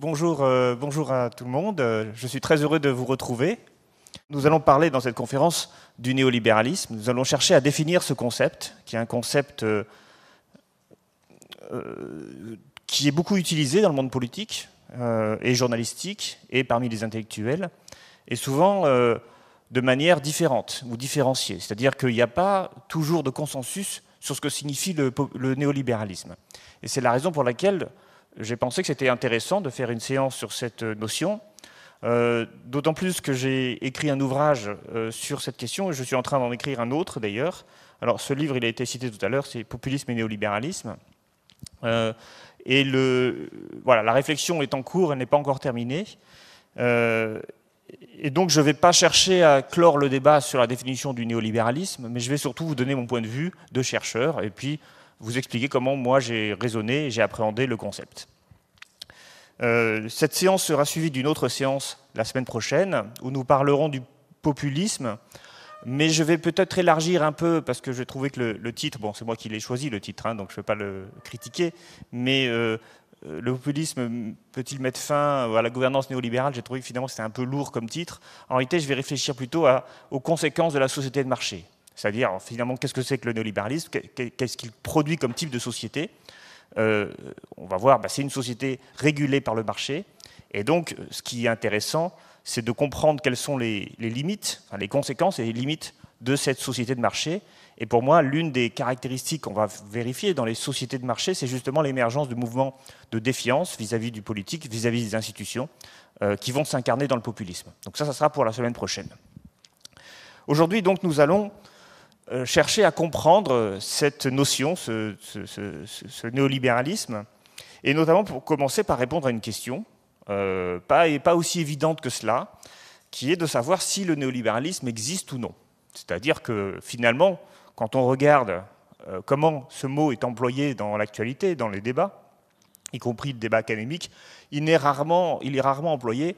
Bonjour, euh, bonjour à tout le monde. Euh, je suis très heureux de vous retrouver. Nous allons parler dans cette conférence du néolibéralisme. Nous allons chercher à définir ce concept, qui est un concept euh, qui est beaucoup utilisé dans le monde politique et journalistique et parmi les intellectuels, et souvent de manière différente ou différenciée. C'est-à-dire qu'il n'y a pas toujours de consensus sur ce que signifie le néolibéralisme. Et c'est la raison pour laquelle j'ai pensé que c'était intéressant de faire une séance sur cette euh, notion, euh, d'autant plus que j'ai écrit un ouvrage euh, sur cette question, et je suis en train d'en écrire un autre d'ailleurs. Alors ce livre, il a été cité tout à l'heure, c'est Populisme et néolibéralisme. et le, voilà, la réflexion est en cours, elle n'est pas encore terminée. et donc je ne vais pas chercher à clore le débat sur la définition du néolibéralisme, mais je vais surtout vous donner mon point de vue de chercheur, et puis vous expliquer comment moi j'ai raisonné et j'ai appréhendé le concept. Euh, cette séance sera suivie d'une autre séance la semaine prochaine où nous parlerons du populisme, mais je vais peut-être élargir un peu parce que j'ai trouvé que le, titre, bon c'est moi qui l'ai choisi le titre, hein, donc je ne vais pas le critiquer, mais euh, euh, le populisme peut-il mettre fin à la gouvernance néolibérale J'ai trouvé que finalement c'était un peu lourd comme titre. En réalité, je vais réfléchir plutôt aux conséquences de la société de marché. C'est-à-dire, finalement, qu'est-ce que c'est que le néolibéralisme Qu'est-ce qu'il produit comme type de société euh, On va voir, bah, c'est une société régulée par le marché. Et donc, ce qui est intéressant, c'est de comprendre quelles sont les, limites, les conséquences et les limites de cette société de marché. Et pour moi, l'une des caractéristiques qu'on va vérifier dans les sociétés de marché, c'est justement l'émergence de mouvements de défiance vis-à-vis du politique, vis-à-vis des institutions, euh, qui vont s'incarner dans le populisme. Donc ça, ça sera pour la semaine prochaine. Aujourd'hui, donc, nous allons euh, chercher à comprendre euh, cette notion, ce, néolibéralisme, et notamment pour commencer par répondre à une question, euh, pas, et pas aussi évidente que cela, qui est de savoir si le néolibéralisme existe ou non. C'est-à-dire que finalement, quand on regarde comment ce mot est employé dans l'actualité, dans les débats, y compris le débat académique, il est rarement, il est rarement employé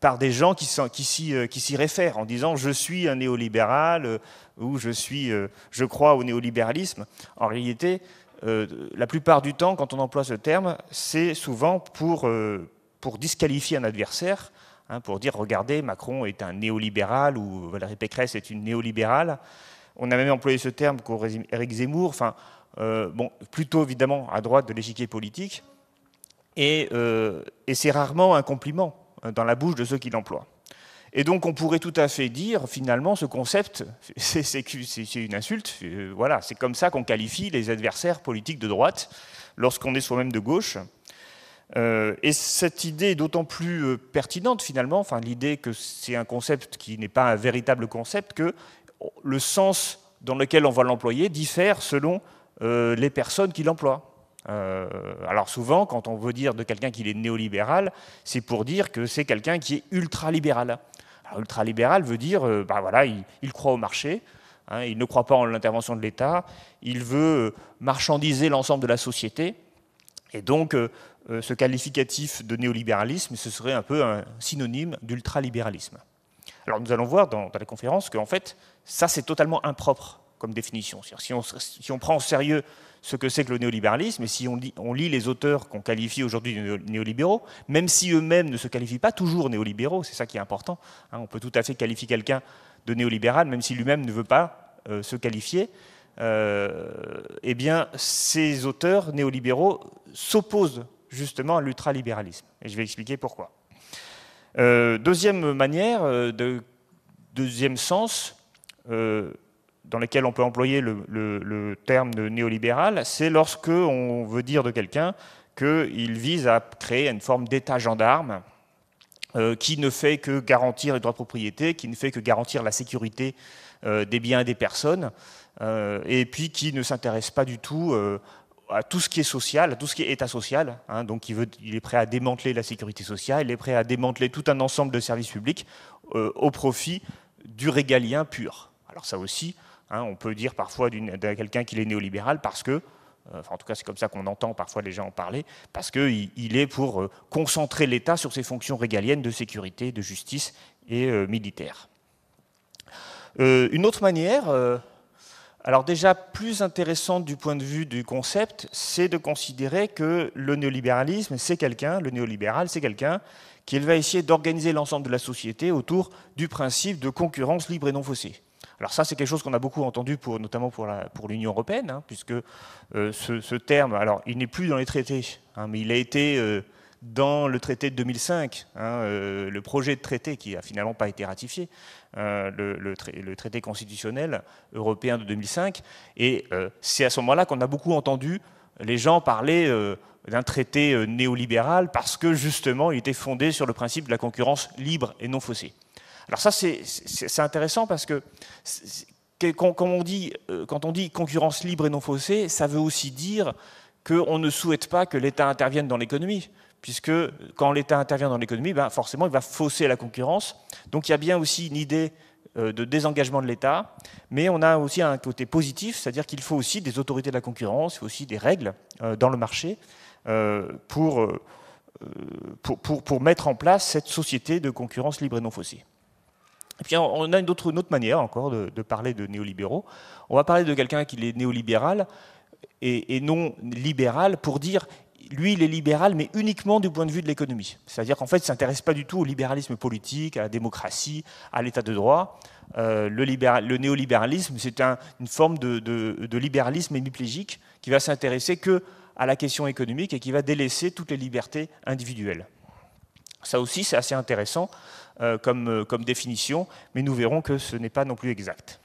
par des gens euh, qui, s'y réfèrent en disant je suis un néolibéral euh, ou je, suis, euh, je crois au néolibéralisme. En réalité, la plupart du temps, quand on emploie ce terme, c'est souvent pour, pour disqualifier un adversaire, hein, pour dire regardez, Macron est un néolibéral ou Valérie Pécresse est une néolibérale. On a même employé ce terme pour Eric Zemmour, enfin, bon, plutôt évidemment à droite de l'échiquier politique. Et, et c'est rarement un compliment. Euh, dans la bouche de ceux qui l'emploient. Et donc on pourrait tout à fait dire, finalement, ce concept, c'est une insulte. Euh, voilà, c'est comme ça qu'on qualifie les adversaires politiques de droite lorsqu'on est soi-même de gauche. Euh, et cette idée est d'autant plus pertinente finalement, l'idée que c'est un concept qui n'est pas un véritable concept, que le sens dans lequel on va l'employer diffère selon les personnes qui l'emploient. Euh, alors souvent, quand on veut dire de quelqu'un qu'il est néolibéral, c'est pour dire que c'est quelqu'un qui est ultralibéral. ultralibéral veut dire, ben voilà, il, croit au marché, hein, il ne croit pas en l'intervention de l'État, il veut euh, marchandiser l'ensemble de la société. Et donc, ce qualificatif de néolibéralisme, ce serait un peu un synonyme d'ultralibéralisme. Alors nous allons voir dans, la conférence qu'en fait, ça c'est totalement impropre comme définition. Si on, si on prend au sérieux ce que c'est que le néolibéralisme, et si on lit, les auteurs qu'on qualifie aujourd'hui de néolibéraux, même si eux-mêmes ne se qualifient pas toujours néolibéraux, c'est ça qui est important, hein, on peut tout à fait qualifier quelqu'un de néolibéral, même si lui-même ne veut pas euh, se qualifier, euh, eh bien, ces auteurs néolibéraux s'opposent justement à l'ultralibéralisme. Et je vais expliquer pourquoi. Euh, deuxième manière, deuxième sens, dans lesquels on peut employer le, terme de néolibéral, c'est lorsque on veut dire de quelqu'un qu'il vise à créer une forme d'État gendarme euh, qui ne fait que garantir les droits de propriété, qui ne fait que garantir la sécurité euh, des biens et des personnes, euh, et puis qui ne s'intéresse pas du tout à tout ce qui est social, à tout ce qui est état social. Hein. donc il, est prêt à démanteler la sécurité sociale, il est prêt à démanteler tout un ensemble de services publics au profit du régalien pur. Alors ça aussi, Hein, on peut dire parfois d'un quelqu'un qu'il est néolibéral parce que, euh, enfin, en tout cas c'est comme ça qu'on entend parfois les gens en parler, parce qu'il il est pour euh, concentrer l'État sur ses fonctions régaliennes de sécurité, de justice et euh, militaire. une autre manière, alors déjà plus intéressante du point de vue du concept, c'est de considérer que le néolibéralisme, c'est quelqu'un, le néolibéral, c'est quelqu'un qui va essayer d'organiser l'ensemble de la société autour du principe de concurrence libre et non faussée. Alors ça, c'est quelque chose qu'on a beaucoup entendu, pour, notamment pour l'Union européenne, hein, puisque euh, ce, terme, alors il n'est plus dans les traités, hein, mais il a été euh, dans le traité de 2005, hein, euh, le projet de traité qui n'a finalement pas été ratifié, le, le, traité constitutionnel européen de 2005, et c'est à ce moment-là qu'on a beaucoup entendu les gens parler d'un traité néolibéral parce que justement il était fondé sur le principe de la concurrence libre et non faussée. Alors ça, c'est intéressant parce que quand, on dit, euh, quand on dit concurrence libre et non faussée, ça veut aussi dire qu'on ne souhaite pas que l'État intervienne dans l'économie, puisque quand l'État intervient dans l'économie, ben forcément, il va fausser la concurrence. Donc il y a bien aussi une idée euh, de désengagement de l'État, mais on a aussi un côté positif, c'est-à-dire qu'il faut aussi des autorités de la concurrence, il faut aussi des règles euh, dans le marché pour, pour mettre en place cette société de concurrence libre et non faussée. Et puis on a une autre, manière encore de, parler de néolibéraux. On va parler de quelqu'un qui est néolibéral et, non libéral pour dire lui il est libéral mais uniquement du point de vue de l'économie. C'est-à-dire qu'en fait il ne s'intéresse pas du tout au libéralisme politique, à la démocratie, à l'état de droit. Euh, le, néolibéralisme c'est une forme de, libéralisme hémiplégique qui va s'intéresser que à la question économique et qui va délaisser toutes les libertés individuelles. Ça aussi c'est assez intéressant euh, euh, comme, définition, mais nous verrons que ce n'est pas non plus exact.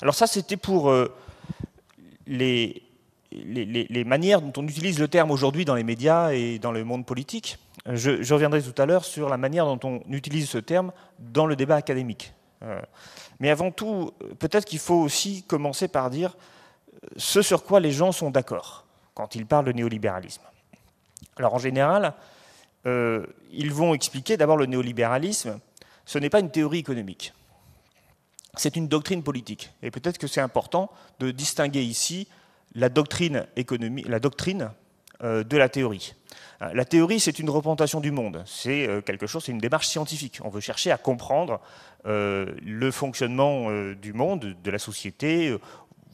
Alors ça, c'était pour euh, les, manières dont on utilise le terme aujourd'hui dans les médias et dans le monde politique. Je, je reviendrai tout à l'heure sur la manière dont on utilise ce terme dans le débat académique. Mais avant tout, peut-être qu'il faut aussi commencer par dire ce sur quoi les gens sont d'accord quand ils parlent de néolibéralisme. Alors en général, euh, ils vont expliquer d'abord le néolibéralisme, ce n'est pas une théorie économique, c'est une doctrine politique. Et peut-être que c'est important de distinguer ici la doctrine, la doctrine euh, de la théorie. Euh, la théorie, c'est une représentation du monde, c'est quelque chose, c'est une démarche scientifique. On veut chercher à comprendre le fonctionnement du monde, de la société,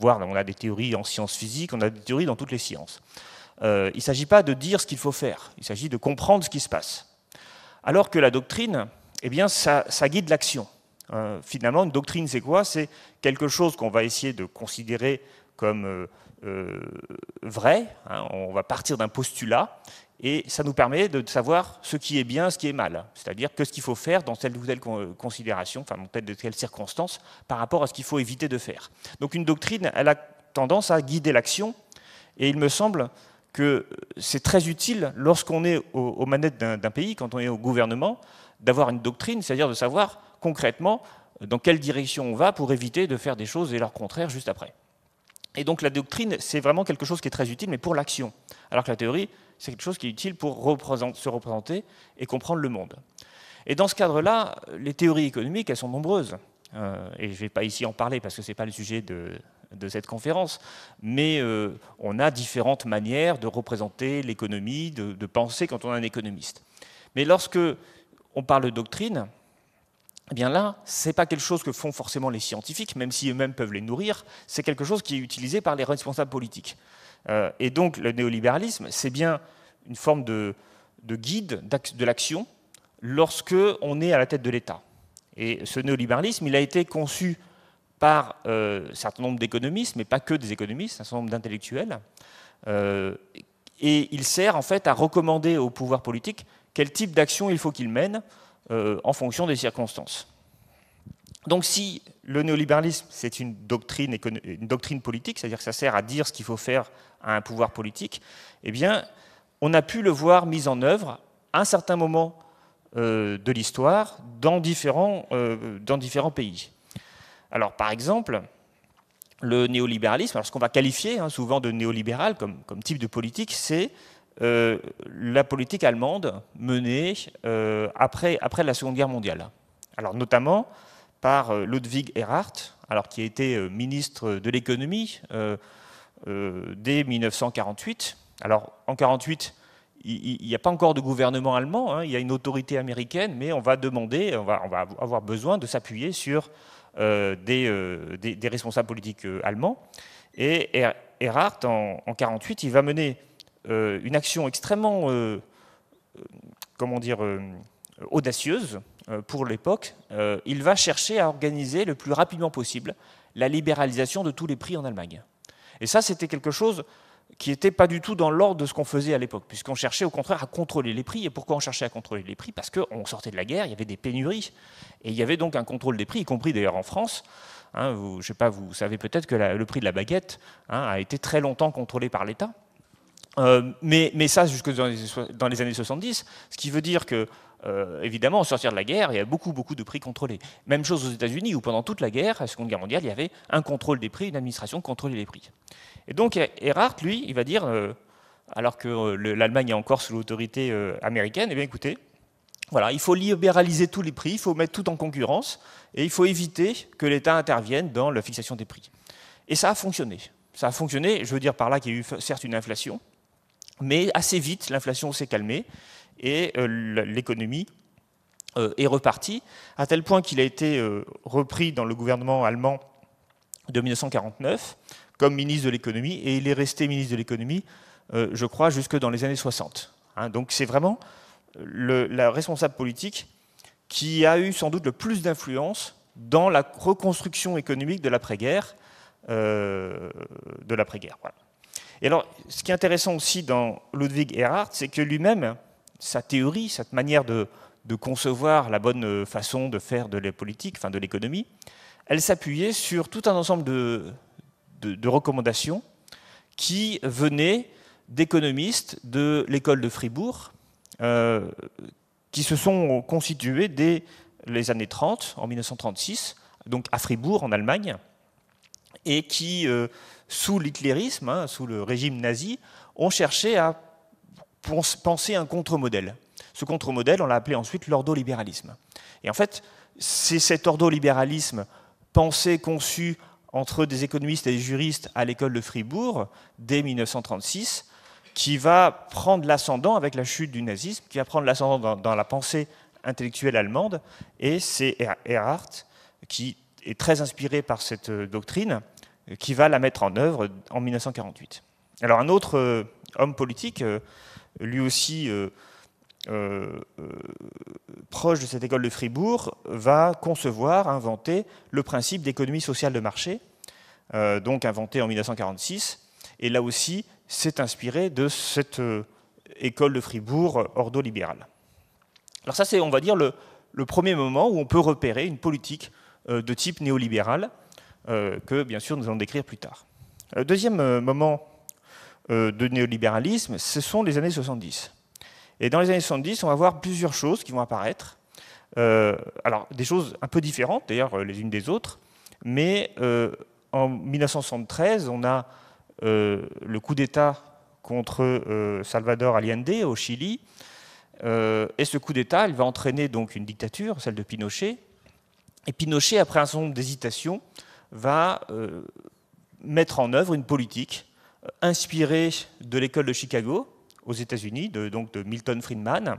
voire on a des théories en sciences physiques, on a des théories dans toutes les sciences. Euh, il ne s'agit pas de dire ce qu'il faut faire, il s'agit de comprendre ce qui se passe. Alors que la doctrine, eh bien, ça, guide l'action. Euh, finalement, une doctrine, c'est quoi C'est quelque chose qu'on va essayer de considérer comme euh, vrai. Hein. on va partir d'un postulat et ça nous permet de savoir ce qui est bien, ce qui est mal. C'est-à-dire que ce qu'il faut faire dans telle ou telle considération, enfin dans telle ou telle circonstance, par rapport à ce qu'il faut éviter de faire. Donc une doctrine, elle a tendance à guider l'action. Et il me semble que c'est très utile lorsqu'on est aux, manettes d'un pays, quand on est au gouvernement, d'avoir une doctrine, c'est-à-dire de savoir concrètement euh, dans quelle direction on va pour éviter de faire des choses et leur contraire juste après. Et donc la doctrine, c'est vraiment quelque chose qui est très utile, mais pour l'action. Alors que la théorie, c'est quelque chose qui est utile pour se représenter et comprendre le monde. Et dans ce cadre-là, les théories économiques, elles sont nombreuses. Euh, et je ne vais pas ici en parler parce que ce n'est pas le sujet de, de cette conférence, mais euh, on a différentes manières de représenter l'économie, de, penser quand on est un économiste. Mais lorsque on parle de doctrine, eh bien là, ce n'est pas quelque chose que font forcément les scientifiques, même si eux-mêmes peuvent les nourrir, c'est quelque chose qui est utilisé par les responsables politiques. Euh, et donc le néolibéralisme, c'est bien une forme de, de guide de l'action lorsque on est à la tête de l'État. Et ce néolibéralisme, il a été conçu par un euh, certain nombre d'économistes, mais pas que des économistes, un certain nombre d'intellectuels. Euh, et il sert en fait à recommander au pouvoir politique quel type d'action il faut qu'il mène euh, en fonction des circonstances. Donc si le néolibéralisme, c'est une doctrine, politique, c'est-à-dire que ça sert à dire ce qu'il faut faire à un pouvoir politique, eh bien, on a pu le voir mis en œuvre à un certain moment de l'histoire dans différents pays. Alors par exemple, le néolibéralisme, ce qu'on va qualifier hein, souvent de néolibéral comme, type de politique, c'est euh, la politique allemande menée euh, après, après la Seconde Guerre mondiale. Alors notamment par euh, Ludwig Erhard, alors qui été ministre de l'économie dès 1948. Alors en 1948, il n'y a pas encore de gouvernement allemand, hein, il y a une autorité américaine, mais on va demander, on va avoir besoin de s'appuyer sur euh, euh, des, des, responsables politiques euh, allemands. Et Erhard, en 1948, il va mener une action extrêmement, comment dire, audacieuse pour l'époque. il va chercher à organiser le plus rapidement possible la libéralisation de tous les prix en Allemagne. Et ça, c'était quelque chose qui n'était pas du tout dans l'ordre de ce qu'on faisait à l'époque, puisqu'on cherchait au contraire à contrôler les prix. Et pourquoi on cherchait à contrôler les prix Parce qu'on sortait de la guerre, il y avait des pénuries, et il y avait donc un contrôle des prix, y compris d'ailleurs en France. Hein, vous, je sais pas, vous savez peut-être que le prix de la baguette hein, a été très longtemps contrôlé par l'État. Euh, mais, mais, ça, jusque dans les, années 70, ce qui veut dire que, euh, évidemment, sortir de la guerre, il y a beaucoup, beaucoup de prix contrôlés. Même chose aux États-Unis, où pendant toute la guerre, la Seconde Guerre mondiale, il y avait un contrôle des prix, une administration contrôlait les prix. Et donc Erhard, lui, il va dire, euh, alors que euh, l'Allemagne est encore sous l'autorité euh, américaine, eh bien écoutez, voilà, il faut libéraliser tous les prix, il faut mettre tout en concurrence, et il faut éviter que l'État intervienne dans la fixation des prix. Et ça a fonctionné. Ça a fonctionné, je veux dire par là qu'il y a eu certes une inflation, mais assez vite, l'inflation s'est calmée, et l'économie est repartie à tel point qu'il a été repris dans le gouvernement allemand de 1949 comme ministre de l'économie, et il est resté ministre de l'économie, euh, je crois, jusque dans les années 60. Hein. donc c'est vraiment le, la responsable politique qui a eu sans doute le plus d'influence dans la reconstruction économique de l'après-guerre. Euh, de l'après-guerre. Voilà. Et alors, ce qui est intéressant aussi dans Ludwig Erhard, c'est que lui-même, sa théorie, cette manière de, de, concevoir la bonne façon de faire de la politique, enfin de l'économie, elle s'appuyait sur tout un ensemble de, de, recommandations qui venaient d'économistes de l'école de Fribourg, euh, qui se sont constitués dès les années 30, en 1936, donc à Fribourg, en Allemagne, et qui, euh, sous l'hitlérisme, hein, sous le régime nazi, ont cherché à penser un contre-modèle. Ce contre-modèle, on l'a appelé ensuite l'ordolibéralisme. Et en fait, c'est cet ordolibéralisme pensé, conçu entre des économistes et des juristes à l'école de Fribourg dès 1936, qui va prendre l'ascendant avec la chute du nazisme, qui va prendre l'ascendant dans, la pensée intellectuelle allemande, et c'est Erhardt, qui est très inspiré par cette euh, doctrine, euh, qui va la mettre en œuvre en 1948. Alors un autre euh, homme politique, lui aussi euh, euh, proche de cette école de Fribourg, va concevoir, inventer le principe d'économie sociale de marché, euh, donc inventé en 1946. Et là aussi, s'est inspiré de cette école de Fribourg ordo-libérale. Alors ça, c'est, on va dire, le, le, premier moment où on peut repérer une politique de type néolibéral, que, bien sûr, nous allons décrire plus tard. Le deuxième moment de néolibéralisme, ce sont les années 70. Et dans les années 70, on va voir plusieurs choses qui vont apparaître. Euh, alors, des choses un peu différentes, d'ailleurs, euh, les unes des autres. Mais euh, en 1973, on a le coup d'État contre Salvador Allende au Chili. et ce coup d'État, il va entraîner donc une dictature, celle de Pinochet. Et Pinochet, après un certain nombre d'hésitations, va mettre en œuvre une politique inspirée de l'école de Chicago, aux États-Unis, de, donc de Milton Friedman,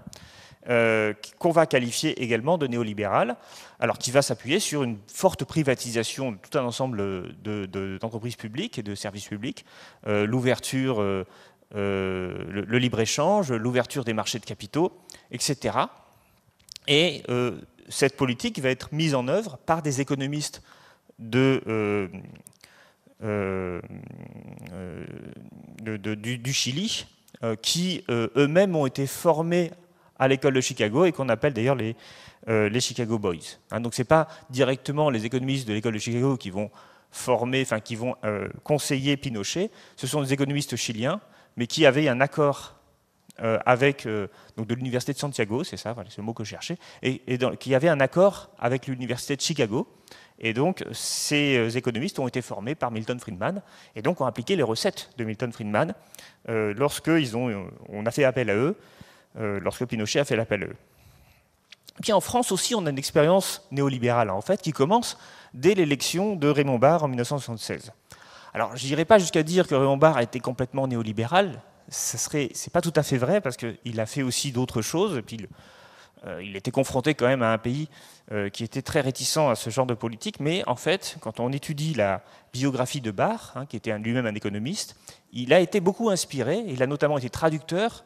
euh, qu'on va qualifier également de néolibéral, alors qui va s'appuyer sur une forte privatisation de tout un ensemble d'entreprises publiques et de services publics, euh, l'ouverture, euh, le, libre-échange, l'ouverture des marchés de capitaux, etc. Et cette politique va être mise en œuvre par des économistes du, Chili, euh, qui euh, eux-mêmes ont été formés à l'école de Chicago et qu'on appelle d'ailleurs les, euh, les Chicago Boys. Hein. donc ce n'est pas directement les économistes de l'école de Chicago qui vont former, enfin qui vont conseiller Pinochet, ce sont des économistes chiliens, mais qui avaient un accord avec donc de l'université de Santiago, c'est ça, voilà, c'est le mot que je cherchais, et, qui avait un accord avec l'université de Chicago et donc, ces euh, économistes ont été formés par Milton Friedman et donc ont appliqué les recettes de Milton Friedman euh, ont, euh, on a fait appel à eux, euh, lorsque Pinochet a fait l'appel à eux. puis en France aussi, on a une expérience néolibérale, hein, en fait, qui commence dès l'élection de Raymond Barre en 1976. Alors, je n'irai pas jusqu'à dire que Raymond Barre a été complètement néolibéral, ce n'est pas tout à fait vrai, parce qu'il a fait aussi d'autres choses, euh, il était confronté quand même à un pays euh, qui était très réticent à ce genre de politique, mais en fait, quand on étudie la biographie de Barr, hein, qui était lui-même un économiste, il a été beaucoup inspiré, il a notamment été traducteur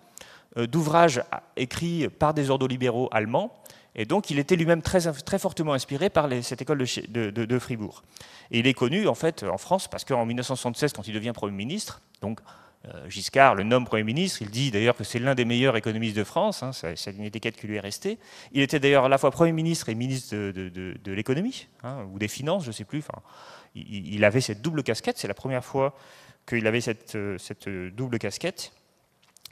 euh, d'ouvrages écrits par des ordolibéraux allemands, et donc, il était lui-même très, très fortement inspiré par cette école de, de, Fribourg. Et il est connu, en fait, en France, parce qu'en 1976, quand il devient Premier ministre, donc euh, Giscard le nomme Premier ministre, il dit d'ailleurs que c'est l'un des meilleurs économistes de France, c'est hein, une étiquette qui lui est restée. Il était d'ailleurs à la fois Premier ministre et ministre de, l'économie, hein, ou des finances, je ne sais plus. il, avait cette double casquette, c'est la première fois qu'il avait euh, cette, double casquette.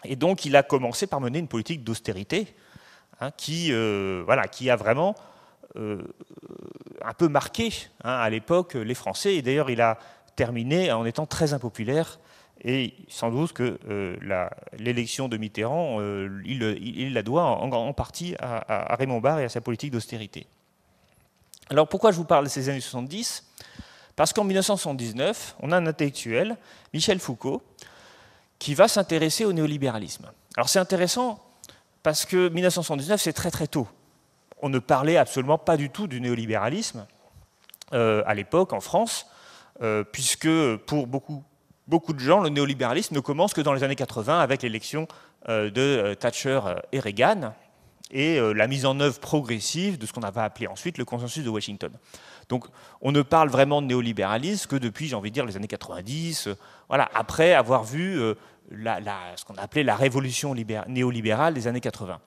Et donc il a commencé par mener une politique d'austérité hein, qui, euh, voilà, qui a vraiment un peu marqué à l'époque les Français. Et d'ailleurs il a terminé en étant très impopulaire et sans doute que euh, l'élection de Mitterrand, euh, il, la doit en, partie à, Raymond Barre et à sa politique d'austérité. Alors pourquoi je vous parle de ces années 70 Parce qu'en 1979, on a un intellectuel, Michel Foucault, qui va s'intéresser au néolibéralisme. Alors c'est intéressant parce que 1979, c'est très très tôt. On ne parlait absolument pas du tout du néolibéralisme euh, à l'époque en France, puisque pour beaucoup beaucoup de gens, le néolibéralisme ne commence que dans les années 80 avec l'élection euh, de euh, Thatcher euh, et Reagan et la mise en œuvre progressive de ce qu'on avait appelé ensuite le consensus de Washington. Donc on ne parle vraiment de néolibéralisme que depuis, j'ai envie de dire, les années 90, voilà, après avoir vu ce qu'on appelait la révolution néolibérale des années 80.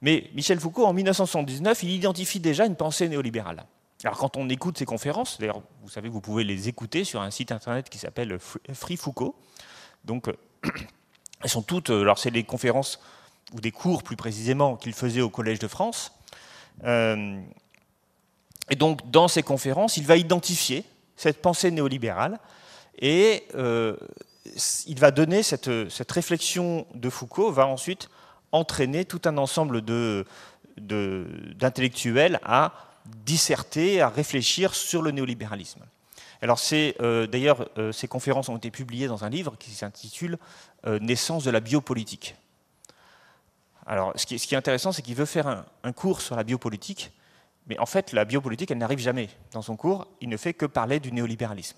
Mais Michel Foucault, en 1979, il identifie déjà une pensée néolibérale. Alors quand on écoute ces conférences, d'ailleurs vous savez que vous pouvez les écouter sur un site internet qui s'appelle Free Foucault. Donc elles sont toutes, euh, alors c'est les conférences ou des cours plus précisément qu'il faisait au Collège de France. Euh, et donc dans ces conférences, il va identifier cette pensée néolibérale et euh, il va donner cette, réflexion de Foucault, va ensuite entraîner tout un ensemble d'intellectuels de, à disserter, à réfléchir sur le néolibéralisme. Alors euh, d'ailleurs, euh, ces conférences ont été publiées dans un livre qui s'intitule euh, Naissance de la biopolitique. Alors, ce qui, est intéressant, c'est qu'il veut faire un, cours sur la biopolitique, mais en fait, la biopolitique, elle n'arrive jamais dans son cours. Il ne fait que parler du néolibéralisme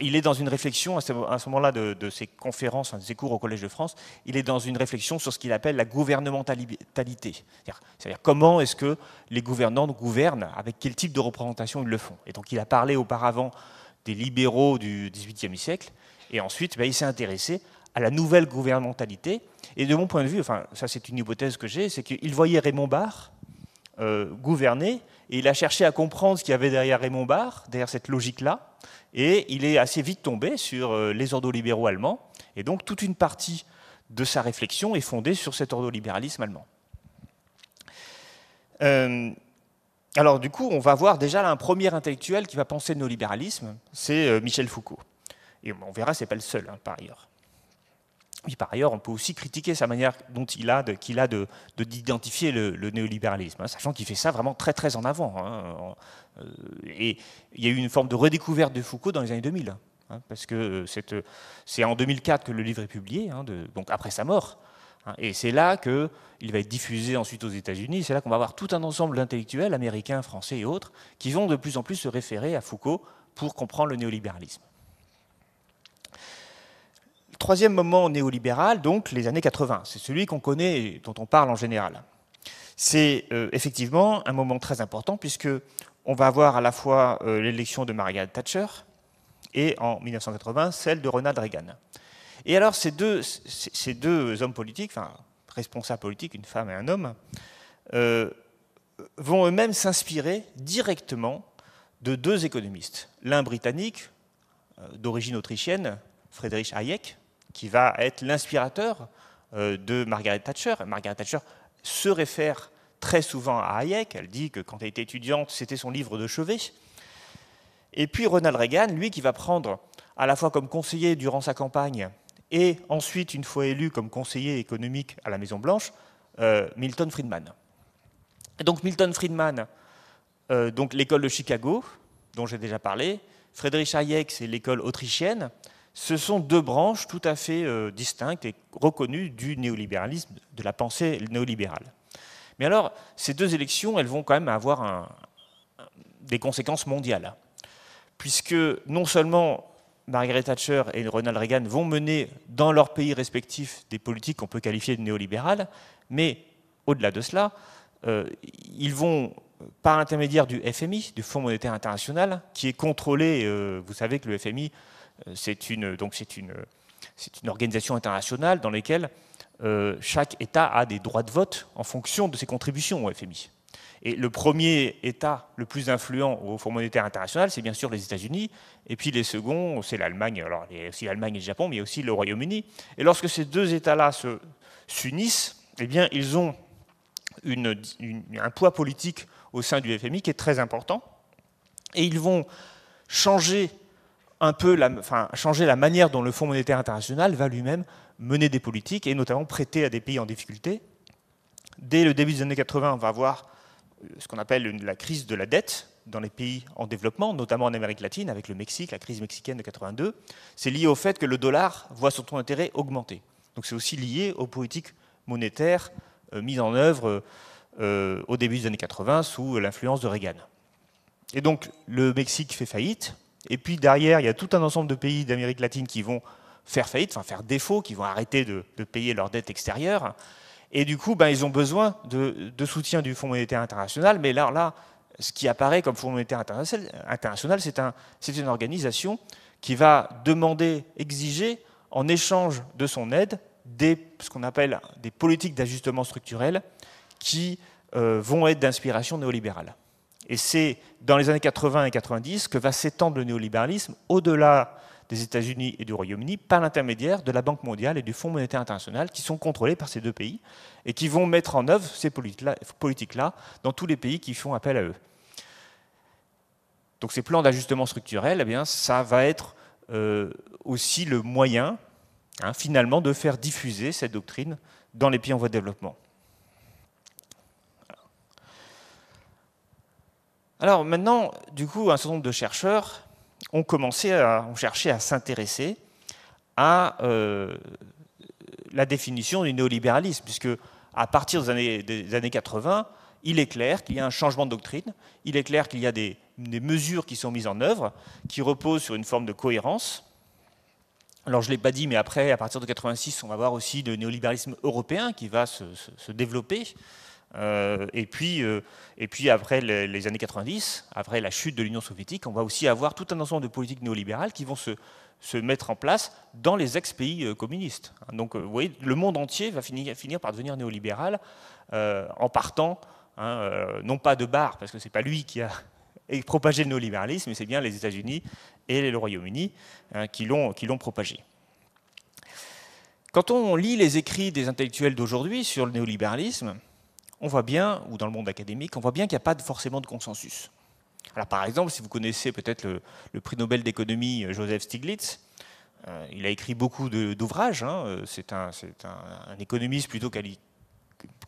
il est dans une réflexion à ce, moment-là de, ses conférences, de ses cours au Collège de France, il est dans une réflexion sur ce qu'il appelle la gouvernementalité. C'est-à-dire comment est-ce que les gouvernants gouvernent, avec quel type de représentation ils le font. Et donc il a parlé auparavant des libéraux du XVIIIe siècle, et ensuite ben, il s'est intéressé à la nouvelle gouvernementalité. Et de mon point de vue, enfin, ça c'est une hypothèse que j'ai, c'est qu'il voyait Raymond Barre euh, gouverner, et il a cherché à comprendre ce qu'il y avait derrière Raymond Barre, derrière cette logique-là, et il est assez vite tombé sur euh, les ordolibéraux allemands, et donc toute une partie de sa réflexion est fondée sur cet ordolibéralisme allemand. Euh, alors du coup, on va voir déjà un premier intellectuel qui va penser nos libéralismes. c'est euh, Michel Foucault. Et on verra, c'est pas le seul, hein, par ailleurs par ailleurs, on peut aussi critiquer sa manière dont il a qu'il a de d'identifier le, néolibéralisme, hein. sachant qu'il fait ça vraiment très très en avant. Hein. Euh, et il y a eu une forme de redécouverte de Foucault dans les années 2000, hein, parce que c'est en 2004 que le livre est publié, donc après sa mort. Et c'est là qu'il va être diffusé ensuite aux États-Unis. C'est là qu'on va avoir tout un ensemble d'intellectuels américains, français et autres qui vont de plus en plus se référer à Foucault pour comprendre le néolibéralisme. Troisième moment néolibéral, donc les années 80. C'est celui qu'on connaît et dont on parle en général. C'est euh, effectivement un moment très important puisque on va avoir à la fois euh, l'élection de Margaret Thatcher et en 1980 celle de Ronald Reagan. Et alors ces deux, hommes politiques, enfin responsables politiques, une femme et un homme, euh, vont eux-mêmes s'inspirer directement de deux économistes, l'un britannique d'origine autrichienne, Friedrich Hayek, qui va être l'inspirateur euh, de Margaret Thatcher. Margaret Thatcher se réfère très souvent à Hayek. Elle dit que quand elle était étudiante, c'était son livre de chevet. Et puis Ronald Reagan, lui, qui va prendre à la fois comme conseiller durant sa campagne et ensuite, une fois élu comme conseiller économique à la Maison-Blanche, euh, Milton Friedman. donc Milton Friedman, euh, donc l'école de Chicago, dont j'ai déjà parlé, Friedrich Hayek, c'est l'école autrichienne, ce sont deux branches tout à fait euh, distinctes et reconnues du néolibéralisme, de la pensée néolibérale. Mais alors, ces deux élections, elles vont quand même avoir des conséquences mondiales, hein. puisque non seulement Margaret Thatcher et Ronald Reagan vont mener dans leurs pays respectifs des politiques qu'on peut qualifier de néolibérales, mais au-delà de cela, euh, ils vont par l'intermédiaire du FMI, du Fonds monétaire international, qui est contrôlé, euh, vous savez que le FMI euh, c'est une, donc une, une organisation internationale dans laquelle euh, chaque État a des droits de vote en fonction de ses contributions au FMI. Et le premier État le plus influent au Fonds monétaire international, c'est bien sûr les États-Unis, et puis les seconds, c'est l'Allemagne, alors il y a aussi l'Allemagne et le Japon, mais aussi le Royaume-Uni. Et lorsque ces deux États-là s'unissent, eh bien, ils ont un poids politique au sein du FMI qui est très important, et ils vont changer un peu la, enfin, changer la manière dont le Fonds monétaire international va lui-même mener des politiques et notamment prêter à des pays en difficulté. Dès le début des années 80, on va avoir euh, ce qu'on appelle la crise de la dette dans les pays en développement, notamment en Amérique latine, avec le Mexique, la crise mexicaine de 82. C'est lié au fait que le dollar voit son taux d'intérêt augmenter. Donc c'est aussi lié aux politiques monétaires euh, mises en œuvre euh, au début des années 80 sous l'influence de Reagan. Et donc le Mexique fait faillite, et puis derrière, il y a tout un ensemble de pays d'Amérique latine qui vont faire faillite, enfin faire défaut, qui vont arrêter de, payer leurs dettes extérieures. Et du coup, ben, ils ont besoin de, soutien du Fonds monétaire international. Mais là, ce qui apparaît comme Fonds monétaire international, c'est une organisation qui va demander, exiger, en échange de son aide, ce qu'on appelle des politiques d'ajustement structurel qui euh, vont être d'inspiration néolibérale. Et c'est dans les années 80 et 90 que va s'étendre le néolibéralisme au-delà des États-Unis et du Royaume-Uni par l'intermédiaire de la Banque mondiale et du Fonds monétaire international qui sont contrôlés par ces deux pays et qui vont mettre en œuvre ces politiques-là dans tous les pays qui font appel à eux. Donc ces plans d'ajustement structurel, eh bien, ça va être euh, aussi le moyen hein, finalement de faire diffuser cette doctrine dans les pays en voie de développement. Alors maintenant, du coup, un certain nombre de chercheurs ont commencé à chercher cherché à s'intéresser à euh, la définition du néolibéralisme, puisque à partir des années, 80, il est clair qu'il y a un changement de doctrine, il est clair qu'il y a des, mesures qui sont mises en œuvre, qui reposent sur une forme de cohérence. Alors je ne l'ai pas dit, mais après, à partir de 86, on va voir aussi le néolibéralisme européen qui va se développer, euh, et, puis, euh, et puis après les, années 90, après la chute de l'Union soviétique, on va aussi avoir tout un ensemble de politiques néolibérales qui vont se, mettre en place dans les ex-pays euh, communistes. Hein, donc vous voyez, le monde entier va finir, par devenir néolibéral en partant, hein, non pas de Barre, parce que ce n'est pas lui qui a propagé le néolibéralisme, mais c'est bien les États-Unis et le Royaume-Uni hein, qui l'ont propagé. Quand on lit les écrits des intellectuels d'aujourd'hui sur le néolibéralisme, on voit bien, ou dans le monde académique, on voit bien qu'il n'y a pas forcément de consensus. Alors par exemple, si vous connaissez peut-être le, prix Nobel d'économie euh, Joseph Stiglitz, euh, il a écrit beaucoup d'ouvrages, hein, euh, c'est un, économiste plutôt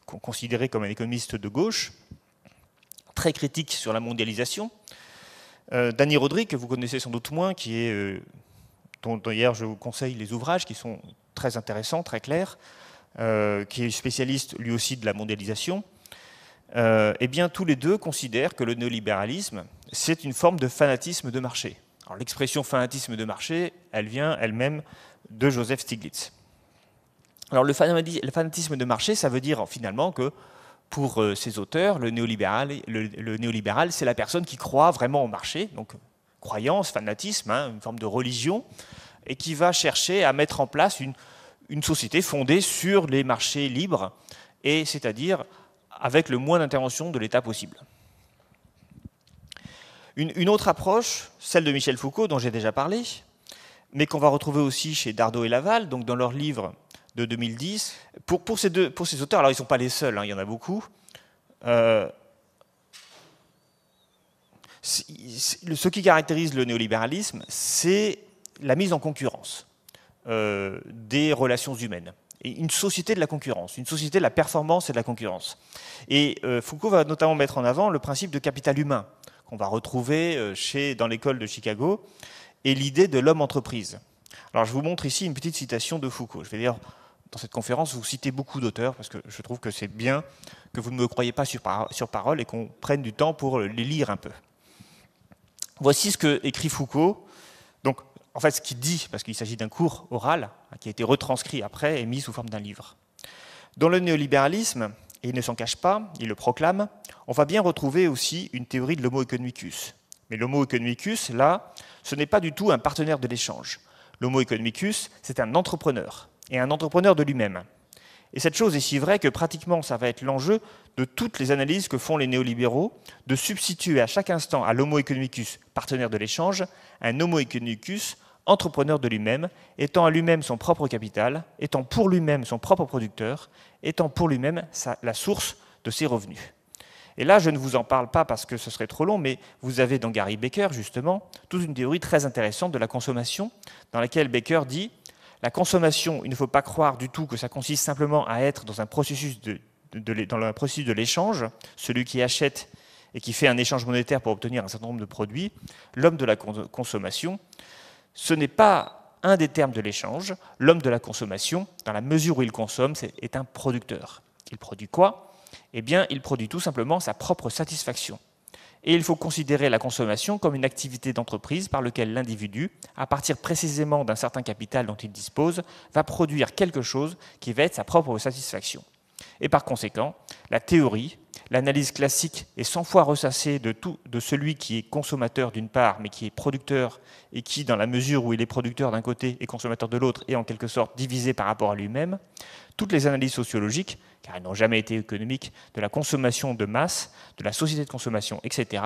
considéré comme un économiste de gauche, très critique sur la mondialisation. Danny Rodrigue, que vous connaissez sans doute moins, qui est, dont d'ailleurs je vous conseille les ouvrages qui sont très intéressants, très clairs, euh, qui est spécialiste lui aussi de la mondialisation, euh, eh bien tous les deux considèrent que le néolibéralisme, c'est une forme de fanatisme de marché. Alors l'expression fanatisme de marché, elle vient elle-même de Joseph Stiglitz. Alors le fanatisme de marché, ça veut dire finalement que pour euh, ces auteurs, le néolibéral, le, néolibéral c'est la personne qui croit vraiment au marché, donc croyance, fanatisme, hein, une forme de religion, et qui va chercher à mettre en place une une société fondée sur les marchés libres, et c'est-à-dire avec le moins d'intervention de l'État possible. Une, autre approche, celle de Michel Foucault, dont j'ai déjà parlé, mais qu'on va retrouver aussi chez Dardot et Laval, donc dans leur livre de 2010. Pour, ces, deux, pour ces, auteurs, alors ils ne sont pas les seuls, hein, il y en a beaucoup. Euh, ce qui caractérise le néolibéralisme, c'est la mise en concurrence. Euh, des relations humaines. Et une société de la concurrence, une société de la performance et de la concurrence. Et euh, Foucault va notamment mettre en avant le principe de capital humain, qu'on va retrouver euh, chez, dans l'école de Chicago, et l'idée de l'homme-entreprise. Alors je vous montre ici une petite citation de Foucault. Je vais dire, dans cette conférence, vous citez beaucoup d'auteurs, parce que je trouve que c'est bien que vous ne me croyez pas sur, sur parole et qu'on prenne du temps pour les lire un peu. Voici ce que écrit Foucault en fait ce qu'il dit, parce qu'il s'agit d'un cours oral hein, qui a été retranscrit après et mis sous forme d'un livre. Dans le néolibéralisme, et il ne s'en cache pas, il le proclame, on va bien retrouver aussi une théorie de l'homo economicus. Mais l'homo economicus, là, ce n'est pas du tout un partenaire de l'échange. L'homo economicus, c'est un entrepreneur, et un entrepreneur de lui-même. Et cette chose est si vraie que pratiquement ça va être l'enjeu de toutes les analyses que font les néolibéraux, de substituer à chaque instant à l'homo economicus, partenaire de l'échange, un homo economicus, entrepreneur de lui-même, étant à lui-même son propre capital, étant pour lui-même son propre producteur, étant pour lui-même la source de ses revenus. Et là, je ne vous en parle pas parce que ce serait trop long, mais vous avez dans Gary Baker, justement, toute une théorie très intéressante de la consommation, dans laquelle Baker dit La consommation, il ne faut pas croire du tout que ça consiste simplement à être dans un processus de, l'échange, celui qui achète et qui fait un échange monétaire pour obtenir un certain nombre de produits. L'homme de la consommation, ce n'est pas un des termes de l'échange. L'homme de la consommation, dans la mesure où il consomme, est un producteur. Il produit quoi Eh bien, il produit tout simplement sa propre satisfaction. Et il faut considérer la consommation comme une activité d'entreprise par laquelle l'individu, à partir précisément d'un certain capital dont il dispose, va produire quelque chose qui va être sa propre satisfaction. Et par conséquent, la théorie l'analyse classique est 100 fois ressassée de, tout, de celui qui est consommateur d'une part, mais qui est producteur, et qui, dans la mesure où il est producteur d'un côté et consommateur de l'autre, est en quelque sorte divisé par rapport à lui-même, toutes les analyses sociologiques, car elles n'ont jamais été économiques, de la consommation de masse, de la société de consommation, etc.,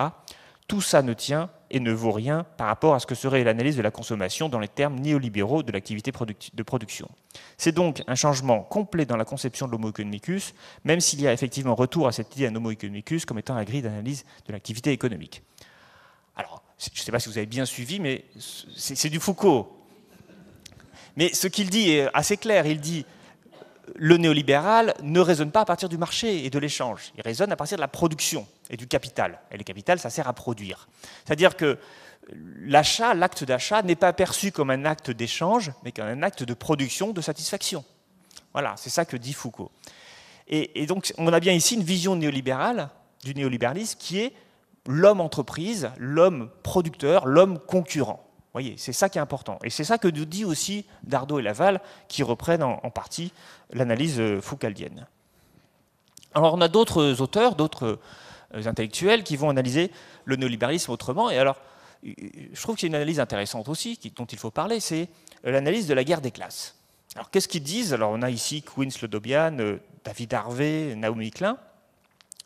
tout ça ne tient et ne vaut rien par rapport à ce que serait l'analyse de la consommation dans les termes néolibéraux de l'activité de production. C'est donc un changement complet dans la conception de l'homo economicus, même s'il y a effectivement retour à cette idée d'un homo economicus comme étant la grille d'analyse de l'activité économique. Alors, je ne sais pas si vous avez bien suivi, mais c'est du Foucault. Mais ce qu'il dit est assez clair. Il dit le néolibéral ne raisonne pas à partir du marché et de l'échange, il raisonne à partir de la production et du capital. Et le capital, ça sert à produire. C'est-à-dire que l'achat, l'acte d'achat n'est pas perçu comme un acte d'échange, mais comme un acte de production, de satisfaction. Voilà, c'est ça que dit Foucault. Et, et, donc, on a bien ici une vision néolibérale du néolibéralisme qui est l'homme entreprise, l'homme producteur, l'homme concurrent voyez, c'est ça qui est important. Et c'est ça que nous dit aussi Dardot et Laval, qui reprennent en, partie l'analyse euh, foucaldienne. Alors on a d'autres auteurs, d'autres euh, intellectuels qui vont analyser le néolibéralisme autrement. Et alors, euh, je trouve qu'il y a une analyse intéressante aussi, dont il faut parler, c'est l'analyse de la guerre des classes. Alors qu'est-ce qu'ils disent Alors on a ici Queens Dobian, David Harvey, Naomi Klein,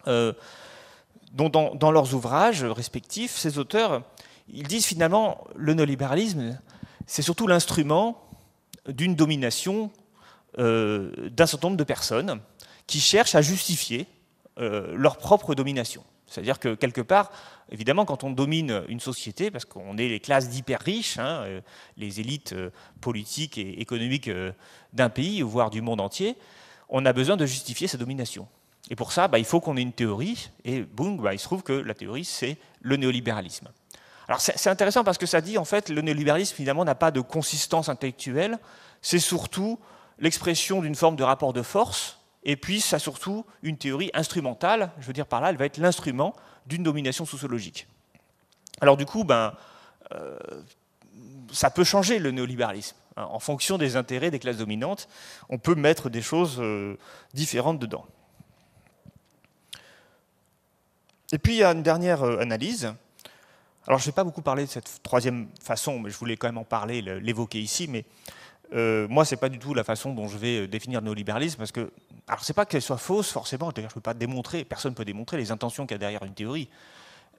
dont dans, leurs ouvrages respectifs, ces auteurs ils disent finalement le néolibéralisme, c'est surtout l'instrument d'une domination euh, d'un certain nombre de personnes qui cherchent à justifier euh, leur propre domination. C'est-à-dire que quelque part, évidemment, quand on domine une société, parce qu'on est les classes d'hyper riches, hein, euh, les élites politiques et économiques d'un pays, voire du monde entier, on a besoin de justifier sa domination. Et pour ça, bah, il faut qu'on ait une théorie, et boum, bah, il se trouve que la théorie, c'est le néolibéralisme. Alors c'est intéressant parce que ça dit en fait le néolibéralisme finalement n'a pas de consistance intellectuelle, c'est surtout l'expression d'une forme de rapport de force, et puis ça surtout une théorie instrumentale, je veux dire par là, elle va être l'instrument d'une domination sociologique. Alors du coup, ben, euh, ça peut changer le néolibéralisme. en fonction des intérêts des classes dominantes, on peut mettre des choses euh, différentes dedans. Et puis il y a une dernière euh, analyse alors, je ne vais pas beaucoup parler de cette troisième façon, mais je voulais quand même en parler, l'évoquer ici, mais euh, moi, ce n'est pas du tout la façon dont je vais euh, définir le néolibéralisme, parce que, alors, ce n'est pas qu'elle soit fausse, forcément, je ne peux pas démontrer, personne ne peut démontrer les intentions qu'il y a derrière une théorie.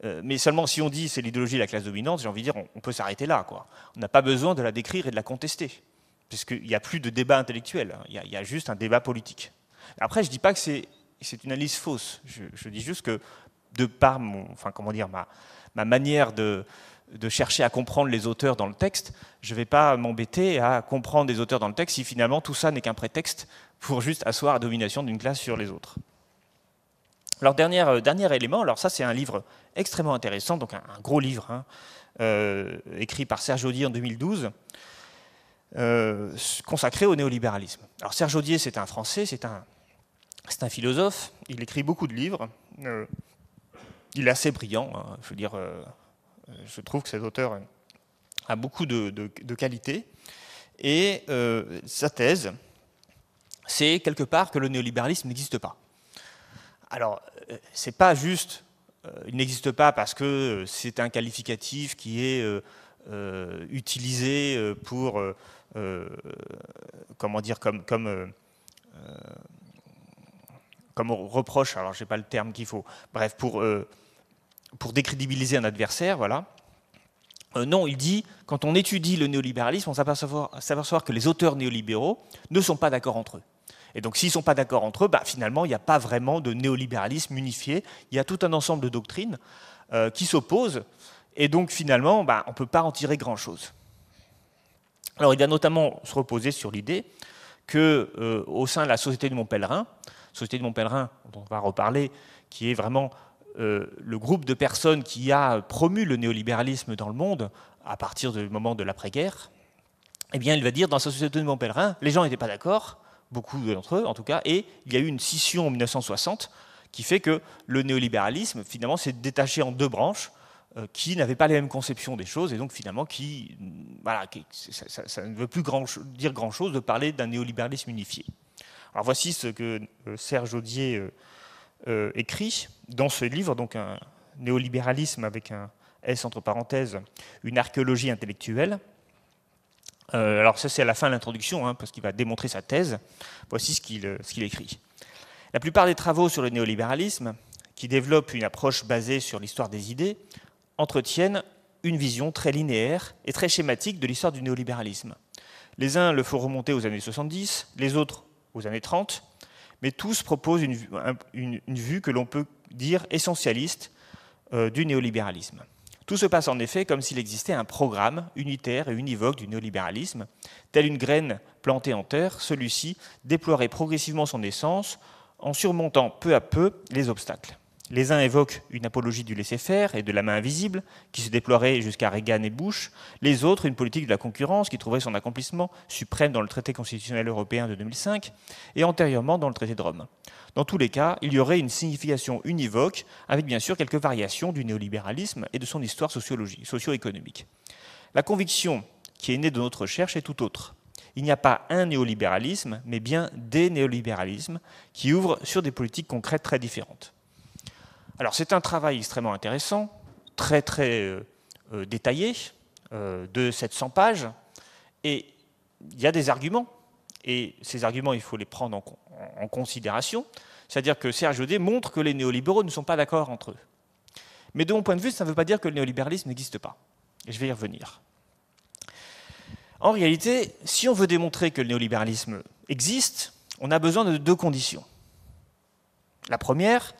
Euh, mais seulement si on dit c'est l'idéologie de la classe dominante, j'ai envie de dire, on, peut s'arrêter là. Quoi. On n'a pas besoin de la décrire et de la contester, puisqu'il n'y a plus de débat intellectuel, hein. il y, a juste un débat politique. Après, je ne dis pas que c'est une analyse fausse, je dis juste que de par enfin, comment dire, ma, manière de, chercher à comprendre les auteurs dans le texte, je ne vais pas m'embêter à comprendre les auteurs dans le texte si finalement tout ça n'est qu'un prétexte pour juste asseoir la domination d'une classe sur les autres. Alors dernier, euh, dernier élément, alors ça c'est un livre extrêmement intéressant, donc un, gros livre, hein, euh, écrit par Serge Audier en 2012, euh, consacré au néolibéralisme. Alors Serge Audier c'est un Français, c'est un, un philosophe, il écrit beaucoup de livres il est assez brillant. Hein. Je veux dire, euh, euh, je trouve que cet auteur a beaucoup de, qualités. Et euh, sa thèse, c'est quelque part que le néolibéralisme n'existe pas. Alors, c'est pas juste, il n'existe pas parce que c'est un qualificatif qui est utilisé pour, comment dire, comme, comme comme reproche, alors je n'ai pas le terme qu'il faut, bref, pour pour décrédibiliser un adversaire, voilà. Euh, non, il dit, quand on étudie le néolibéralisme, on s'aperçoit que les auteurs néolibéraux ne sont pas d'accord entre eux. Et donc, s'ils ne sont pas d'accord entre eux, bah, finalement, il n'y a pas vraiment de néolibéralisme unifié. Il y a tout un ensemble de doctrines euh, qui s'opposent. Et donc, finalement, bah, on ne peut pas en tirer grand-chose. Alors, il a notamment se reposer sur l'idée que, euh, au sein de la Société de Montpellerin, Société de Montpellerin, dont on va reparler, qui est vraiment euh, le groupe de personnes qui a promu le néolibéralisme dans le monde à partir du moment de l'après-guerre, eh bien, il va dire dans sa société de Montpellerin, les gens n'étaient pas d'accord, beaucoup d'entre eux en tout cas, et il y a eu une scission en 1960 qui fait que le néolibéralisme, finalement, s'est détaché en deux branches euh, qui n'avaient pas les mêmes conceptions des choses, et donc finalement, qui, mm, voilà, ça, ne veut plus grand, dire grand-chose de parler d'un néolibéralisme unifié. Alors voici ce que euh, Serge Audier euh, écrit dans ce livre, donc un néolibéralisme avec un S entre parenthèses, une archéologie intellectuelle. Euh, alors ça c'est à la fin de l'introduction, hein, parce qu'il va démontrer sa thèse. Voici ce qu'il euh, écrit. La plupart des travaux sur le néolibéralisme, qui développent une approche basée sur l'histoire des idées, entretiennent une vision très linéaire et très schématique de l'histoire du néolibéralisme. Les uns le font remonter aux années 70, les autres aux années 30, mais tous proposent une, vue que l'on peut dire essentialiste euh, du néolibéralisme. Tout se passe en effet comme s'il existait un programme unitaire et univoque du néolibéralisme. Telle une graine plantée en terre, celui-ci déploierait progressivement son essence en surmontant peu à peu les obstacles. Les uns évoquent une apologie du laisser-faire et de la main invisible, qui se déploierait jusqu'à Reagan et Bush, les autres une politique de la concurrence qui trouverait son accomplissement suprême dans le traité constitutionnel européen de 2005 et antérieurement dans le traité de Rome. Dans tous les cas, il y aurait une signification univoque, avec bien sûr quelques variations du néolibéralisme et de son histoire socio-économique. La conviction qui est née de notre recherche est tout autre il n'y a pas un néolibéralisme, mais bien des néolibéralismes qui ouvrent sur des politiques concrètes très différentes. Alors c'est un travail extrêmement intéressant, très très euh, euh, détaillé, euh, de 700 pages, et il y a des arguments, et ces arguments, il faut les prendre en, considération, c'est-à-dire que Serge Audet montre que les néolibéraux ne sont pas d'accord entre eux. Mais de mon point de vue, ça ne veut pas dire que le néolibéralisme n'existe pas. Et je vais y revenir. En réalité, si on veut démontrer que le néolibéralisme existe, on a besoin de deux conditions. La première,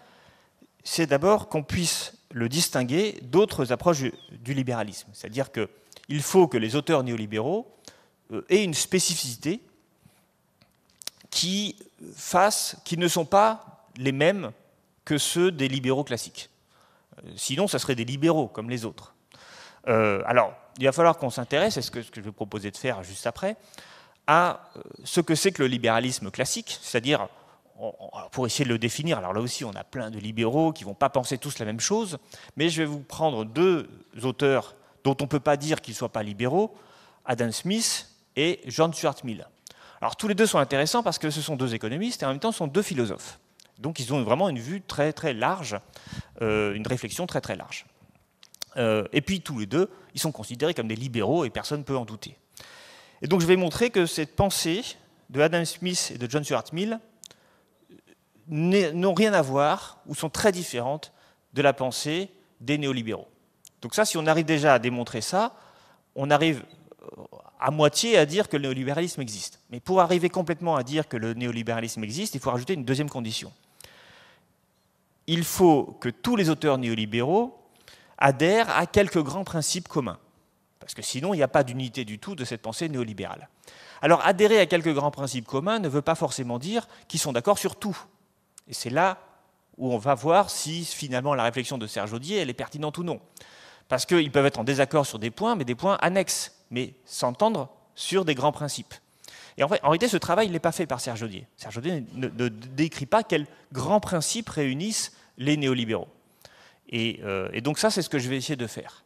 c'est d'abord qu'on puisse le distinguer d'autres approches du libéralisme. C'est-à-dire qu'il faut que les auteurs néolibéraux euh, aient une spécificité qui fasse ne sont pas les mêmes que ceux des libéraux classiques. Euh, sinon, ça serait des libéraux comme les autres. Euh, alors, il va falloir qu'on s'intéresse, c'est ce que, ce que je vais proposer de faire juste après, à ce que c'est que le libéralisme classique, c'est-à-dire pour essayer de le définir, alors là aussi on a plein de libéraux qui ne vont pas penser tous la même chose, mais je vais vous prendre deux auteurs dont on ne peut pas dire qu'ils ne soient pas libéraux, Adam Smith et John Stuart Mill. Alors tous les deux sont intéressants parce que ce sont deux économistes et en même temps sont deux philosophes. Donc ils ont vraiment une vue très très large, euh, une réflexion très très large. Euh, et puis tous les deux, ils sont considérés comme des libéraux et personne ne peut en douter. Et donc je vais montrer que cette pensée de Adam Smith et de John Stuart Mill n'ont rien à voir ou sont très différentes de la pensée des néolibéraux. Donc ça, si on arrive déjà à démontrer ça, on arrive euh, à moitié à dire que le néolibéralisme existe. Mais pour arriver complètement à dire que le néolibéralisme existe, il faut rajouter une deuxième condition. Il faut que tous les auteurs néolibéraux adhèrent à quelques grands principes communs. Parce que sinon, il n'y a pas d'unité du tout de cette pensée néolibérale. Alors, adhérer à quelques grands principes communs ne veut pas forcément dire qu'ils sont d'accord sur tout. Et c'est là où on va voir si finalement la réflexion de Serge Audier, elle est pertinente ou non. Parce qu'ils peuvent être en désaccord sur des points, mais des points annexes, mais s'entendre sur des grands principes. Et en, fait, en réalité, ce travail n'est pas fait par Serge Audier. Serge Audier ne, décrit pas quels grands principes réunissent les néolibéraux. Euh, et, donc ça, c'est ce que je vais essayer de faire.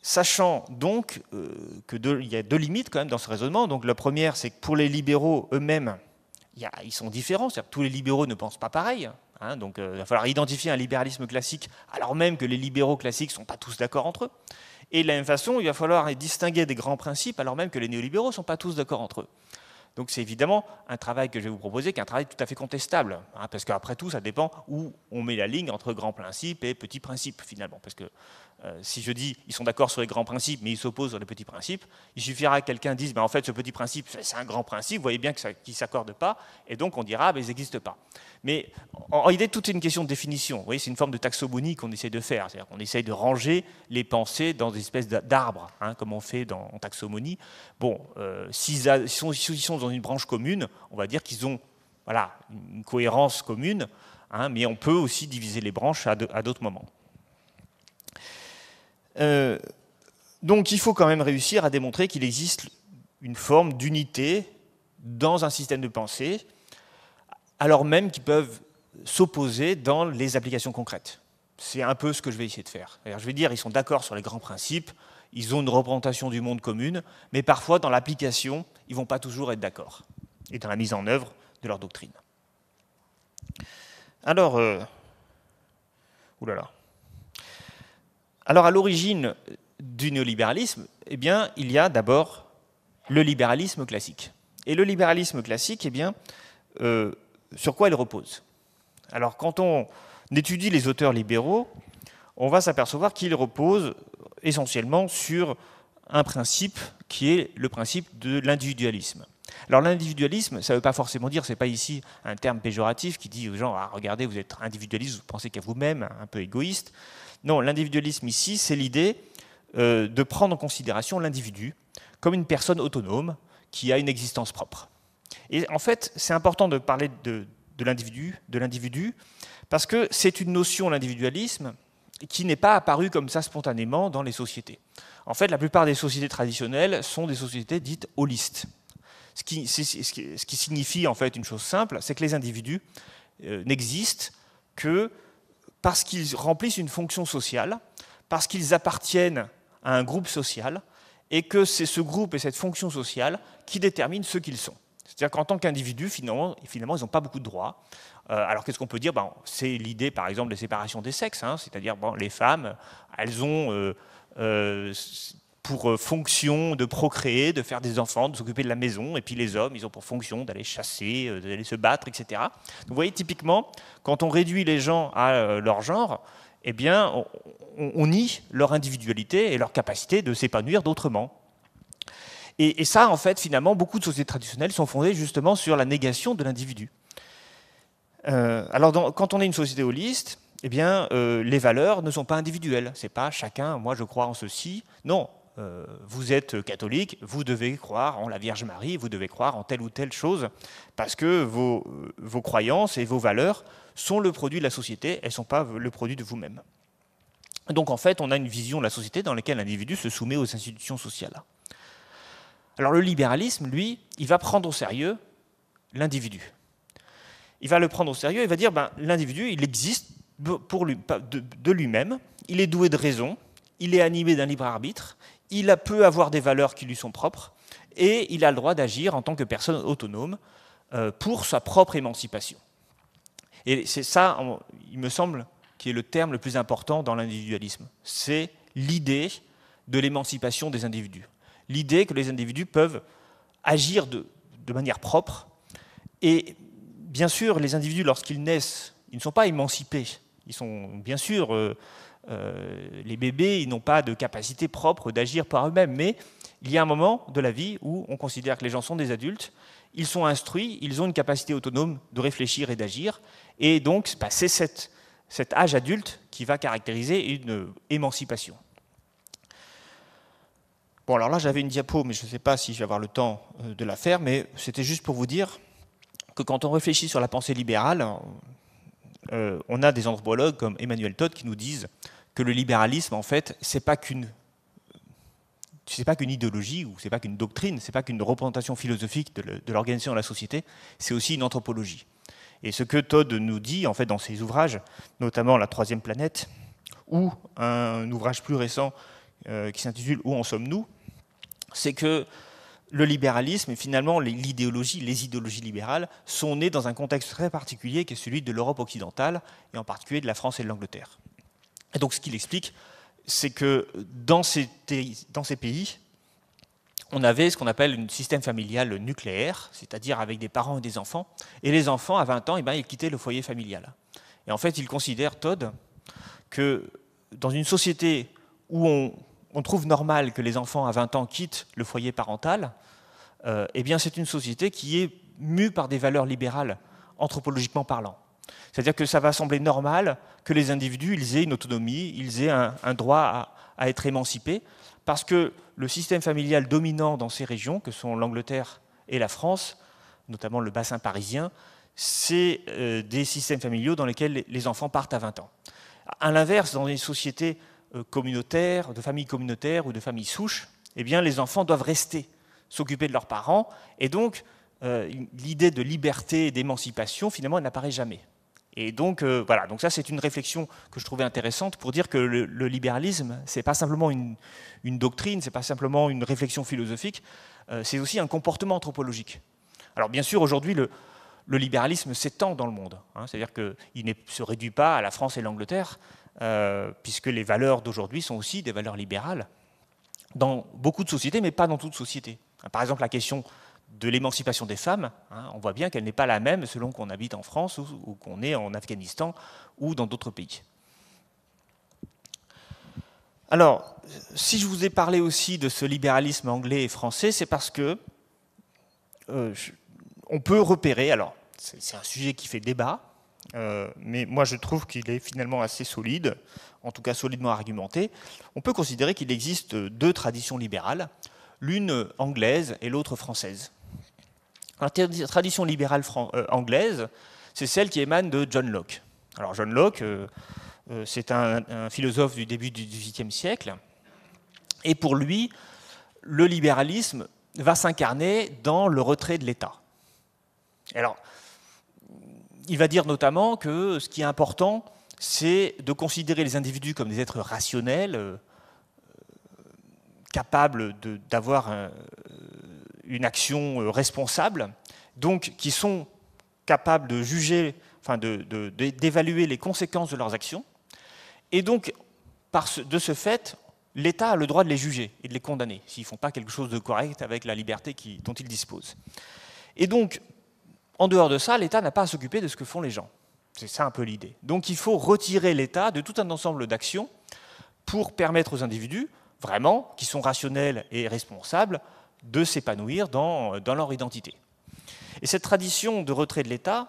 Sachant donc euh, qu'il y a deux limites quand même dans ce raisonnement. Donc la première, c'est que pour les libéraux eux-mêmes, ils sont différents. tous les libéraux ne pensent pas pareil. Hein. donc euh, il va falloir identifier un libéralisme classique, alors même que les libéraux classiques ne sont pas tous d'accord entre eux. Et de la même façon, il va falloir distinguer des grands principes, alors même que les néolibéraux ne sont pas tous d'accord entre eux. Donc c'est évidemment un travail que je vais vous proposer, qui est un travail tout à fait contestable, hein, parce qu'après tout, ça dépend où on met la ligne entre grands principes et petits principes, finalement, parce que euh, si je dis ils sont d'accord sur les grands principes, mais ils s'opposent sur les petits principes, il suffira que quelqu'un dise ben, en fait ce petit principe c'est un grand principe, vous voyez bien qu'ils ne s'accordent pas, et donc on dira ben, ils n'existent pas. Mais en réalité tout est une question de définition. Vous voyez, c'est une forme de taxonomie qu'on essaie de faire, c'est-à-dire qu'on essaie de ranger les pensées dans des espèces d'arbres, hein, comme on fait dans, en taxonomie. Bon, euh, s'ils sont, dans une branche commune, on va dire qu'ils ont voilà une cohérence commune, hein, mais on peut aussi diviser les branches à d'autres moments. Euh, donc il faut quand même réussir à démontrer qu'il existe une forme d'unité dans un système de pensée, alors même qu'ils peuvent s'opposer dans les applications concrètes. C'est un peu ce que je vais essayer de faire. Alors, je vais dire, ils sont d'accord sur les grands principes, ils ont une représentation du monde commune, mais parfois dans l'application, ils ne vont pas toujours être d'accord, et dans la mise en œuvre de leur doctrine. Alors, euh, oulala. Alors à l'origine du néolibéralisme, eh bien, il y a d'abord le libéralisme classique. Et le libéralisme classique, eh bien, euh, sur quoi il repose Alors quand on étudie les auteurs libéraux, on va s'apercevoir qu'ils reposent essentiellement sur un principe qui est le principe de l'individualisme. Alors l'individualisme, ça ne veut pas forcément dire, ce n'est pas ici un terme péjoratif qui dit aux gens, ah, regardez, vous êtes individualiste, vous pensez qu'à vous-même, un peu égoïste. Non, l'individualisme ici, c'est l'idée euh, de prendre en considération l'individu comme une personne autonome qui a une existence propre. Et en fait, c'est important de parler de, l'individu, de l'individu, parce que c'est une notion, l'individualisme, qui n'est pas apparue comme ça spontanément dans les sociétés. En fait, la plupart des sociétés traditionnelles sont des sociétés dites holistes. Ce qui, ce qui signifie en fait une chose simple, c'est que les individus euh, n'existent que parce qu'ils remplissent une fonction sociale, parce qu'ils appartiennent à un groupe social, et que c'est ce groupe et cette fonction sociale qui déterminent ce qu'ils sont. C'est-à-dire qu'en tant qu'individus, finalement, finalement, ils n'ont pas beaucoup de droits. Euh, alors qu'est-ce qu'on peut dire ben, C'est l'idée, par exemple, des séparations des sexes. Hein. C'est-à-dire, bon, les femmes, elles ont euh, euh, pour euh, fonction de procréer, de faire des enfants, de s'occuper de la maison, et puis les hommes, ils ont pour fonction d'aller chasser, euh, d'aller se battre, etc. vous voyez, typiquement, quand on réduit les gens à euh, leur genre, eh bien, on, nie leur individualité et leur capacité de s'épanouir d'autrement. Et, ça, en fait, finalement, beaucoup de sociétés traditionnelles sont fondées justement sur la négation de l'individu. alors, quand on est une société holiste, eh bien, les valeurs ne sont pas individuelles. C'est pas chacun, moi je crois en ceci. Non, euh, vous êtes catholique, vous devez croire en la Vierge Marie, vous devez croire en telle ou telle chose, parce que vos, euh, croyances et vos valeurs sont le produit de la société, elles ne sont pas le produit de vous-même. Donc en fait, on a une vision de la société dans laquelle l'individu se soumet aux institutions sociales. Alors le libéralisme, lui, il va prendre au sérieux l'individu. Il va le prendre au sérieux, il va dire, ben, l'individu, il existe de lui-même, il est doué de raison, il est animé d'un libre arbitre, il peut avoir des valeurs qui lui sont propres, et il a le droit d'agir en tant que personne autonome euh, pour sa propre émancipation. Et c'est ça, il me semble, qui est le terme le plus important dans l'individualisme. C'est l'idée de l'émancipation des individus. L'idée que les individus peuvent agir de, manière propre. Et bien sûr, les individus, lorsqu'ils naissent, ils ne sont pas émancipés. Ils sont bien sûr euh, euh, les bébés, ils n'ont pas de capacité propre d'agir par eux-mêmes, mais il y a un moment de la vie où on considère que les gens sont des adultes, ils sont instruits, ils ont une capacité autonome de réfléchir et d'agir, et donc bah, c'est cet, âge adulte qui va caractériser une émancipation. Bon, alors là, j'avais une diapo, mais je ne sais pas si je vais avoir le temps euh, de la faire, mais c'était juste pour vous dire que quand on réfléchit sur la pensée libérale, euh, on a des anthropologues comme Emmanuel Todd qui nous disent que le libéralisme, en fait, c'est pas qu'une pas qu'une idéologie ou c'est pas qu'une doctrine, c'est pas qu'une représentation philosophique de l'organisation de la société, c'est aussi une anthropologie. Et ce que Todd nous dit en fait dans ses ouvrages, notamment La troisième planète, ou un ouvrage plus récent euh, qui s'intitule Où en sommes-nous, c'est que le libéralisme et finalement l'idéologie, les idéologies libérales sont nées dans un contexte très particulier qui est celui de l'Europe occidentale et en particulier de la France et de l'Angleterre. Et donc ce qu'il explique, c'est que dans ces, pays, on avait ce qu'on appelle un système familial nucléaire, c'est-à-dire avec des parents et des enfants. Et les enfants, à 20 ans, eh ben, ils quittaient le foyer familial. Et en fait, il considère, Todd, que dans une société où on, trouve normal que les enfants à 20 ans quittent le foyer parental, euh, eh c'est une société qui est mue par des valeurs libérales, anthropologiquement parlant. C'est-à-dire que ça va sembler normal que les individus ils aient une autonomie, ils aient un, droit à, être émancipés, parce que le système familial dominant dans ces régions, que sont l'Angleterre et la France, notamment le bassin parisien, c'est euh, des systèmes familiaux dans lesquels les enfants partent à 20 ans. À l'inverse, dans les sociétés euh, communautaires, de familles communautaires ou de familles souches, eh bien, les enfants doivent rester, s'occuper de leurs parents, et donc euh, l'idée de liberté et d'émancipation, finalement, n'apparaît jamais. Et donc, euh, voilà, donc ça c'est une réflexion que je trouvais intéressante pour dire que le, libéralisme, c'est pas simplement une, une doctrine, c'est pas simplement une réflexion philosophique, euh, c'est aussi un comportement anthropologique. Alors bien sûr, aujourd'hui, le, libéralisme s'étend dans le monde, hein. c'est-à-dire qu'il ne se réduit pas à la France et l'Angleterre, euh, puisque les valeurs d'aujourd'hui sont aussi des valeurs libérales dans beaucoup de sociétés, mais pas dans toutes sociétés. Par exemple, la question de l'émancipation des femmes, hein, on voit bien qu'elle n'est pas la même selon qu'on habite en France ou, qu'on est en Afghanistan ou dans d'autres pays. Alors, si je vous ai parlé aussi de ce libéralisme anglais et français, c'est parce que euh, on peut repérer, alors c'est un sujet qui fait débat, euh, mais moi je trouve qu'il est finalement assez solide, en tout cas solidement argumenté. On peut considérer qu'il existe deux traditions libérales, l'une anglaise et l'autre française. La tradition libérale euh, anglaise, c'est celle qui émane de John Locke. Alors John Locke, euh, euh, c'est un, philosophe du début du XVIIIe siècle, et pour lui, le libéralisme va s'incarner dans le retrait de l'État. Alors, il va dire notamment que ce qui est important, c'est de considérer les individus comme des êtres rationnels, capables d'avoir un, une action euh, responsable, donc qui sont capables de juger, d'évaluer les conséquences de leurs actions. Et donc, par ce, de ce fait, l'État a le droit de les juger et de les condamner s'ils ne font pas quelque chose de correct avec la liberté dont ils disposent. Et donc, en dehors de ça, l'État n'a pas à s'occuper de ce que font les gens. C'est ça un peu l'idée. Donc il faut retirer l'État de tout un ensemble d'actions pour permettre aux individus, vraiment, qui sont rationnels et responsables, de s'épanouir euh, dans, leur identité. Et cette tradition de retrait de l'État,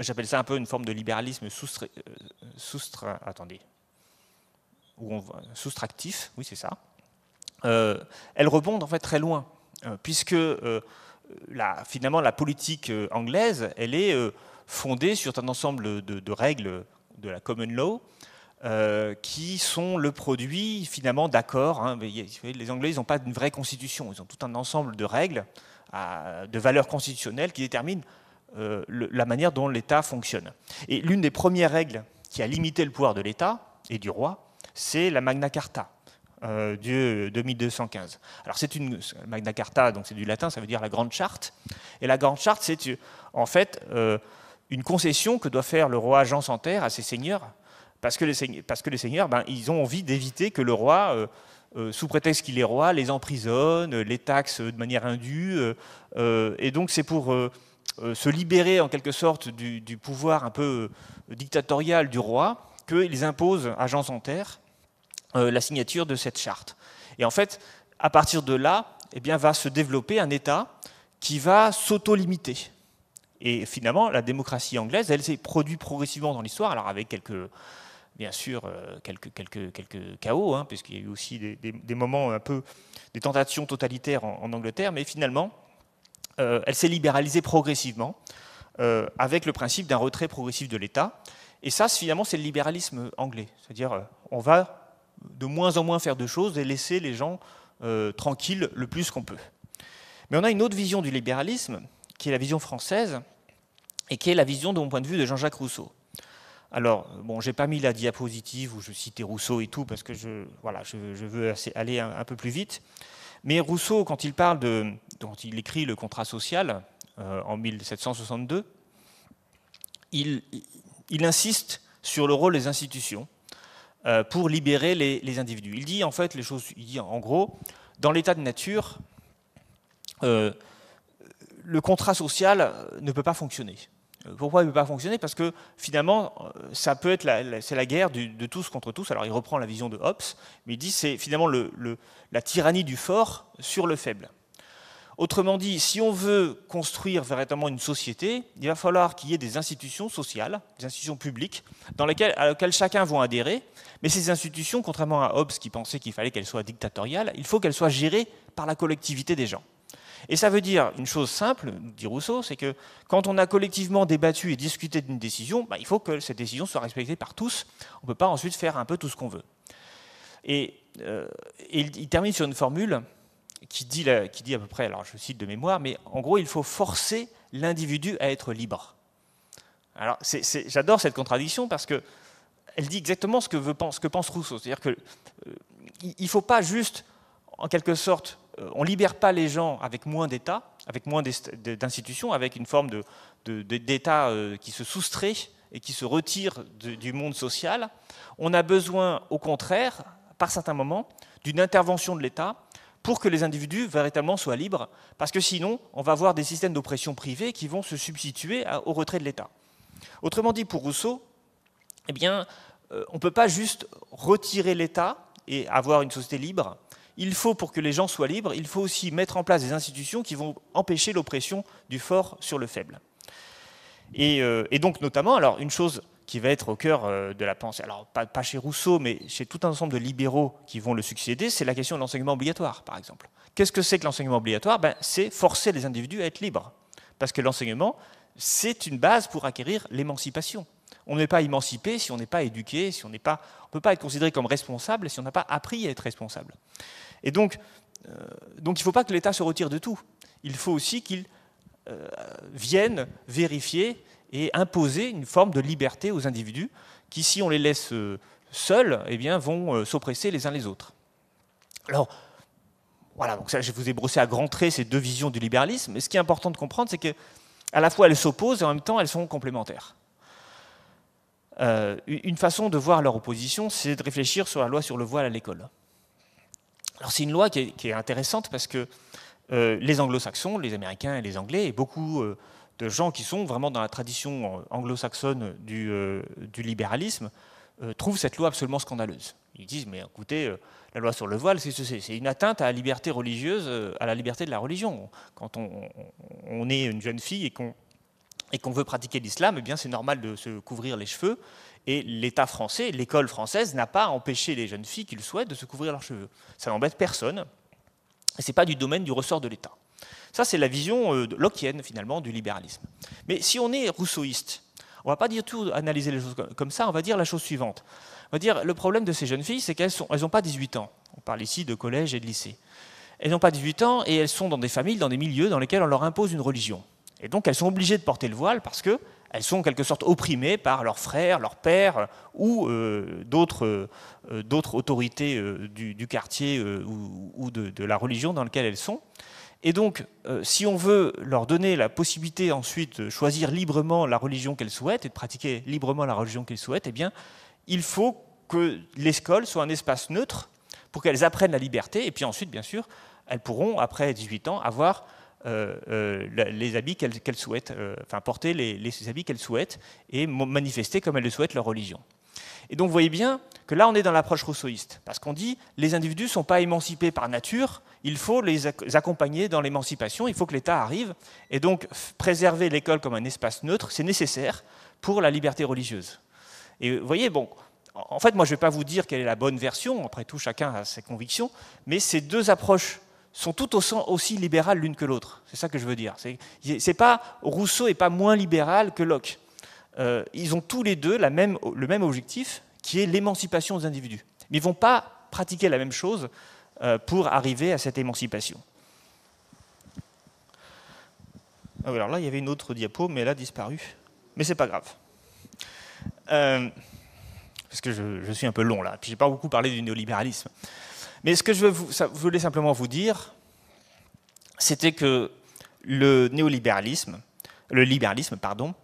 j'appelle ça un peu une forme de libéralisme soustra... Euh, attendez, soustractif, oui c'est ça, euh, elle rebond en fait très loin, puisque finalement la politique anglaise, elle est fondée sur un ensemble de règles de la common law euh, qui sont le produit finalement d'accords. Hein. Les Anglais, ils n'ont pas une vraie constitution, ils ont tout un ensemble de règles, de valeurs constitutionnelles qui déterminent euh, la manière dont l'État fonctionne. Et l'une des premières règles qui a limité le pouvoir de l'État et du roi, c'est la Magna Carta. Euh, de, 1215. Alors c'est une Magna Carta, donc c'est du latin, ça veut dire la Grande Charte. Et la Grande Charte, c'est euh, en fait une concession que doit faire le roi Jean terre à ses seigneurs parce que les, parce que les seigneurs, ben, ils ont envie d'éviter que le roi, euh, euh, sous prétexte qu'il est roi, les emprisonne, euh, les taxe de manière indue. et donc c'est pour se libérer en quelque sorte du, pouvoir un peu dictatorial du roi qu'ils imposent à Jean Terre la signature de cette charte. Et en fait, à partir de là, eh bien, va se développer un État qui va s'auto-limiter. Et finalement, la démocratie anglaise, elle s'est produite progressivement dans l'histoire, alors avec quelques, bien sûr euh, quelques, quelques, chaos, hein, puisqu'il y a eu aussi des, moments un peu, des tentations totalitaires en, Angleterre, mais finalement, euh, elle s'est libéralisée progressivement, euh, avec le principe d'un retrait progressif de l'État. Et ça, finalement, c'est le libéralisme anglais. C'est-à-dire, on va de moins en moins faire de choses et laisser les gens tranquilles le plus qu'on peut. Mais on a une autre vision du libéralisme, qui est la vision française, et qui est la vision, de mon point de vue, de Jean-Jacques Rousseau. Alors, bon, j'ai pas mis la diapositive où je citais Rousseau et tout, parce que je, voilà, je, veux aller un, peu plus vite. Mais Rousseau, quand il parle de, quand il écrit le contrat social euh, en 1762, il, insiste sur le rôle des institutions euh, pour libérer les, individus. Il dit en fait les choses, il dit en gros, dans l'état de nature, euh, le contrat social ne peut pas fonctionner. Pourquoi il ne peut pas fonctionner Parce que finalement, euh, ça peut être c'est la guerre de tous contre tous. Alors il reprend la vision de Hobbes, mais il dit c'est finalement la tyrannie du fort sur le faible. Autrement dit, si on veut construire véritablement une société, il va falloir qu'il y ait des institutions sociales, des institutions publiques, dans lesquelles, à laquelle chacun va adhérer. Mais ces institutions, contrairement à Hobbes qui pensait qu'il fallait qu'elles soient dictatoriales, il faut qu'elles soient gérées par la collectivité des gens. Et ça veut dire une chose simple, dit Rousseau, c'est que quand on a collectivement débattu et discuté d'une décision, bah, il faut que cette décision soit respectée par tous. On ne peut pas ensuite faire un peu tout ce qu'on veut. Et, euh, il, termine sur une formule qui dit, à peu près, alors je cite de mémoire, mais en gros, il faut forcer l'individu à être libre. Alors, j'adore cette contradiction parce que elle dit exactement ce que, veut, que pense Rousseau. C'est-à-dire qu'il euh, ne faut pas juste, en quelque sorte, euh, on ne libère pas les gens avec moins d'État, avec moins d'institutions, avec une forme d'État euh, qui se soustrait et qui se retire du monde social. On a besoin, au contraire, par certains moments, d'une intervention de l'État pour que les individus véritablement soient libres, parce que sinon, on va avoir des systèmes d'oppression privée qui vont se substituer au retrait de l'État. Autrement dit, pour Rousseau, eh bien, euh, on ne peut pas juste retirer l'État et avoir une société libre il faut, pour que les gens soient libres, il faut aussi mettre en place des institutions qui vont empêcher l'oppression du fort sur le faible. Et, euh, donc, notamment, alors, une chose qui va être au cœur euh, de la pensée, alors pas, pas chez Rousseau, mais chez tout un ensemble de libéraux qui vont le succéder, c'est la question de l'enseignement obligatoire, par exemple. Qu'est-ce que c'est que l'enseignement obligatoire ben, C'est forcer les individus à être libres. Parce que l'enseignement, c'est une base pour acquérir l'émancipation. On n'est pas émancipé si on n'est pas éduqué, si on n'est pas, on peut pas être considéré comme responsable si on n'a pas appris à être responsable. Et donc, euh, donc il ne faut pas que l'État se retire de tout. Il faut aussi qu'il euh, vienne vérifier et imposer une forme de liberté aux individus qui, si on les laisse euh, seuls, eh bien, vont s'oppresser les uns les autres. Alors, voilà, donc ça, je vous ai brossé à grands traits ces deux visions du libéralisme. Mais ce qui est important de comprendre, c'est que à la fois elles s'opposent et en même temps elles sont complémentaires. Euh, une façon de voir leur opposition, c'est de réfléchir sur la loi sur le voile à l'école. Alors c'est une loi qui est, intéressante parce que euh, les anglo-saxons, les américains et les anglais, et beaucoup euh, de gens qui sont vraiment dans la tradition anglo-saxonne du, du, libéralisme, trouvent cette loi absolument scandaleuse. Ils disent, mais écoutez, la loi sur le voile, c'est C'est une atteinte à la liberté religieuse, à la liberté de la religion. Quand on est une jeune fille et qu'on et qu'on veut pratiquer l'islam, eh bien c'est normal de se couvrir les cheveux. Et l'État français, l'école française n'a pas empêché les jeunes filles qu'ils souhaitent de se couvrir leurs cheveux. Ça n'embête personne. Et ce n'est pas du domaine du ressort de l'État. Ça, c'est la vision euh, lockienne, finalement, du libéralisme. Mais si on est rousseauiste, on va pas dire tout, analyser les choses comme ça, on va dire la chose suivante. On va dire le problème de ces jeunes filles, c'est qu'elles n'ont elles pas 18 ans. On parle ici de collège et de lycée. Elles n'ont pas 18 ans et elles sont dans des familles, dans des milieux dans lesquels on leur impose une religion. Et donc elles sont obligées de porter le voile parce que elles sont en quelque sorte opprimées par leurs frères, leurs pères ou euh, euh, euh, d'autres autorités du, quartier ou, de, de, la religion dans laquelle elles sont. Et donc, si on veut leur donner la possibilité ensuite de choisir librement la religion qu'elles souhaitent et de pratiquer librement la religion qu'elles souhaitent, eh bien, il faut que l'école soit un espace neutre pour qu'elles apprennent la liberté. Et puis ensuite, bien sûr, elles pourront, après 18 ans, avoir euh, euh, les habits qu'elles souhaite souhaitent, euh, enfin porter les, habits qu'elles souhaitent et manifester comme elles le souhaitent leur religion. Et donc vous voyez bien que là on est dans l'approche rousseauiste, parce qu'on dit les individus ne sont pas émancipés par nature, il faut les accompagner dans l'émancipation, il faut que l'État arrive, et donc préserver l'école comme un espace neutre, c'est nécessaire pour la liberté religieuse. Et vous voyez, bon, en fait moi je ne vais pas vous dire quelle est la bonne version, après tout chacun a ses convictions, mais ces deux approches sont tout aussi libérales l'une que l'autre. C'est ça que je veux dire. C'est pas Rousseau est pas moins libéral que Locke. Euh, ils ont tous les deux le même objectif, qui est l'émancipation des individus. Mais ils vont pas pratiquer la même chose euh, pour arriver à cette émancipation. Ah alors là, il y avait une autre diapo, mais elle a disparu. Mais c'est pas grave. Euh, parce que je, suis un peu long là, puis j'ai pas beaucoup parlé du néolibéralisme. Mais ce que je voulais simplement vous dire, c'était que le néolibéralisme, le libéralisme, pardon,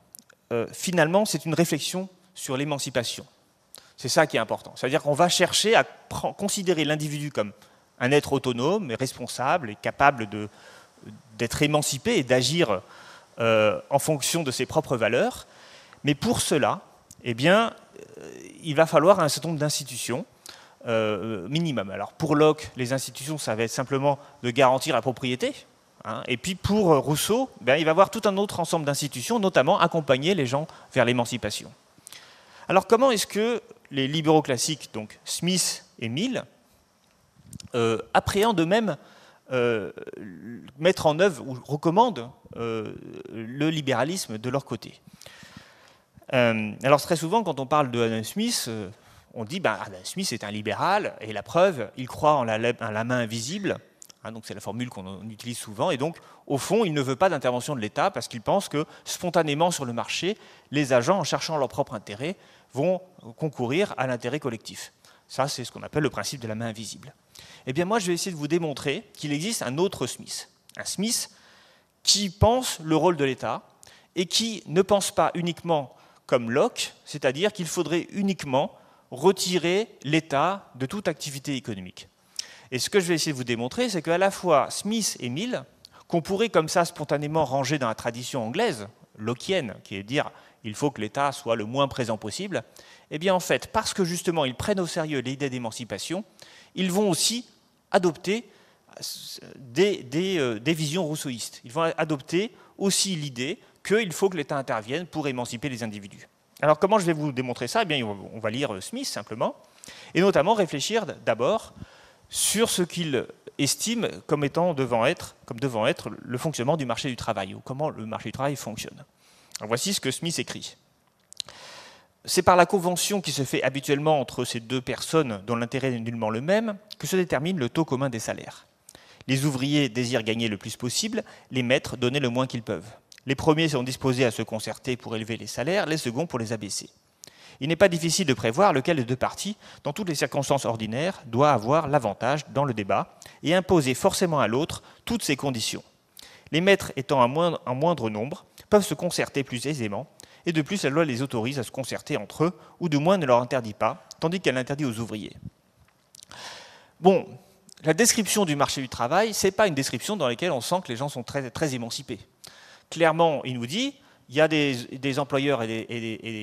euh, finalement, c'est une réflexion sur l'émancipation. C'est ça qui est important. C'est-à-dire qu'on va chercher à considérer l'individu comme un être autonome responsable et capable d'être émancipé et d'agir euh, en fonction de ses propres valeurs. Mais pour cela, eh bien, euh, il va falloir un certain nombre d'institutions euh, minimum. Alors pour Locke, les institutions, ça va être simplement de garantir la propriété. Hein. et puis pour Rousseau, ben, il va avoir tout un autre ensemble d'institutions, notamment accompagner les gens vers l'émancipation. Alors comment est-ce que les libéraux classiques, donc Smith et Mill, euh, appréhendent eux-mêmes euh, mettre en œuvre ou recommandent le libéralisme de leur côté. alors très souvent, quand on parle de Adam Smith, on dit que bah, ah, ben, Smith est un libéral, et la preuve, il croit en la, main invisible. Hein, donc c'est la formule qu'on utilise souvent. Et donc, au fond, il ne veut pas d'intervention de l'État parce qu'il pense que spontanément sur le marché, les agents, en cherchant leur propre intérêt, vont concourir à l'intérêt collectif. Ça, c'est ce qu'on appelle le principe de la main invisible. Eh bien, moi, je vais essayer de vous démontrer qu'il existe un autre Smith. Un Smith qui pense le rôle de l'État et qui ne pense pas uniquement comme Locke, c'est-à-dire qu'il faudrait uniquement retirer l'État de toute activité économique. Et ce que je vais essayer de vous démontrer, c'est qu'à la fois Smith et Mill, qu'on pourrait comme ça spontanément ranger dans la tradition anglaise, lockienne, qui est dire il faut que l'État soit le moins présent possible, eh bien en fait, parce que justement ils prennent au sérieux l'idée d'émancipation, ils vont aussi adopter des, des, euh, visions rousseauistes. Ils vont adopter aussi l'idée qu'il faut que l'État intervienne pour émanciper les individus. Alors comment je vais vous démontrer ça eh bien, on va lire Smith simplement, et notamment réfléchir d'abord sur ce qu'il estime comme étant devant être, comme devant être le fonctionnement du marché du travail, ou comment le marché du travail fonctionne. voici ce que Smith écrit. C'est par la convention qui se fait habituellement entre ces deux personnes, dont l'intérêt n'est nullement le même, que se détermine le taux commun des salaires. Les ouvriers désirent gagner le plus possible, les maîtres donner le moins qu'ils peuvent. Les premiers sont disposés à se concerter pour élever les salaires, les seconds pour les abaisser. Il n'est pas difficile de prévoir lequel des deux parties, dans toutes les circonstances ordinaires, doit avoir l'avantage dans le débat et imposer forcément à l'autre toutes ces conditions. Les maîtres étant un moindre, nombre, peuvent se concerter plus aisément, et de plus la loi les autorise à se concerter entre eux, ou du moins ne leur interdit pas, tandis qu'elle interdit aux ouvriers. Bon, la description du marché du travail, ce n'est pas une description dans laquelle on sent que les gens sont très, très émancipés clairement, il nous dit, il y a des, employeurs et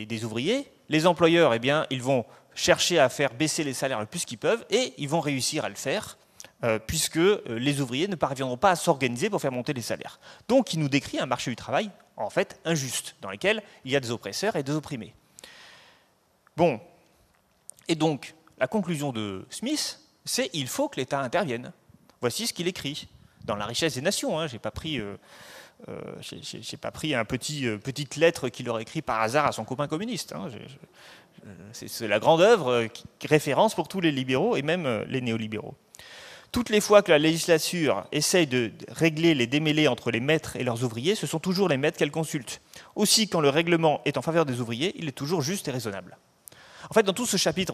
des, ouvriers. Les employeurs, eh bien, ils vont chercher à faire baisser les salaires le plus qu'ils peuvent et ils vont réussir à le faire euh, puisque euh, les ouvriers ne parviendront pas à s'organiser pour faire monter les salaires. Donc il nous décrit un marché du travail en fait injuste dans lequel il y a des oppresseurs et des opprimés. Bon, et donc la conclusion de Smith, c'est qu'il faut que l'État intervienne. Voici ce qu'il écrit dans La richesse des nations. Hein, j'ai pas pris euh, euh, j'ai pas pris un petit euh, petite lettre qu'il aurait écrit par hasard à son copain communiste. Hein. C'est la grande œuvre, euh, référence pour tous les libéraux et même euh, les néolibéraux. Toutes les fois que la législature essaye de régler les démêlés entre les maîtres et leurs ouvriers, ce sont toujours les maîtres qu'elle consulte. Aussi, quand le règlement est en faveur des ouvriers, il est toujours juste et raisonnable. En fait, dans tout ce chapitre,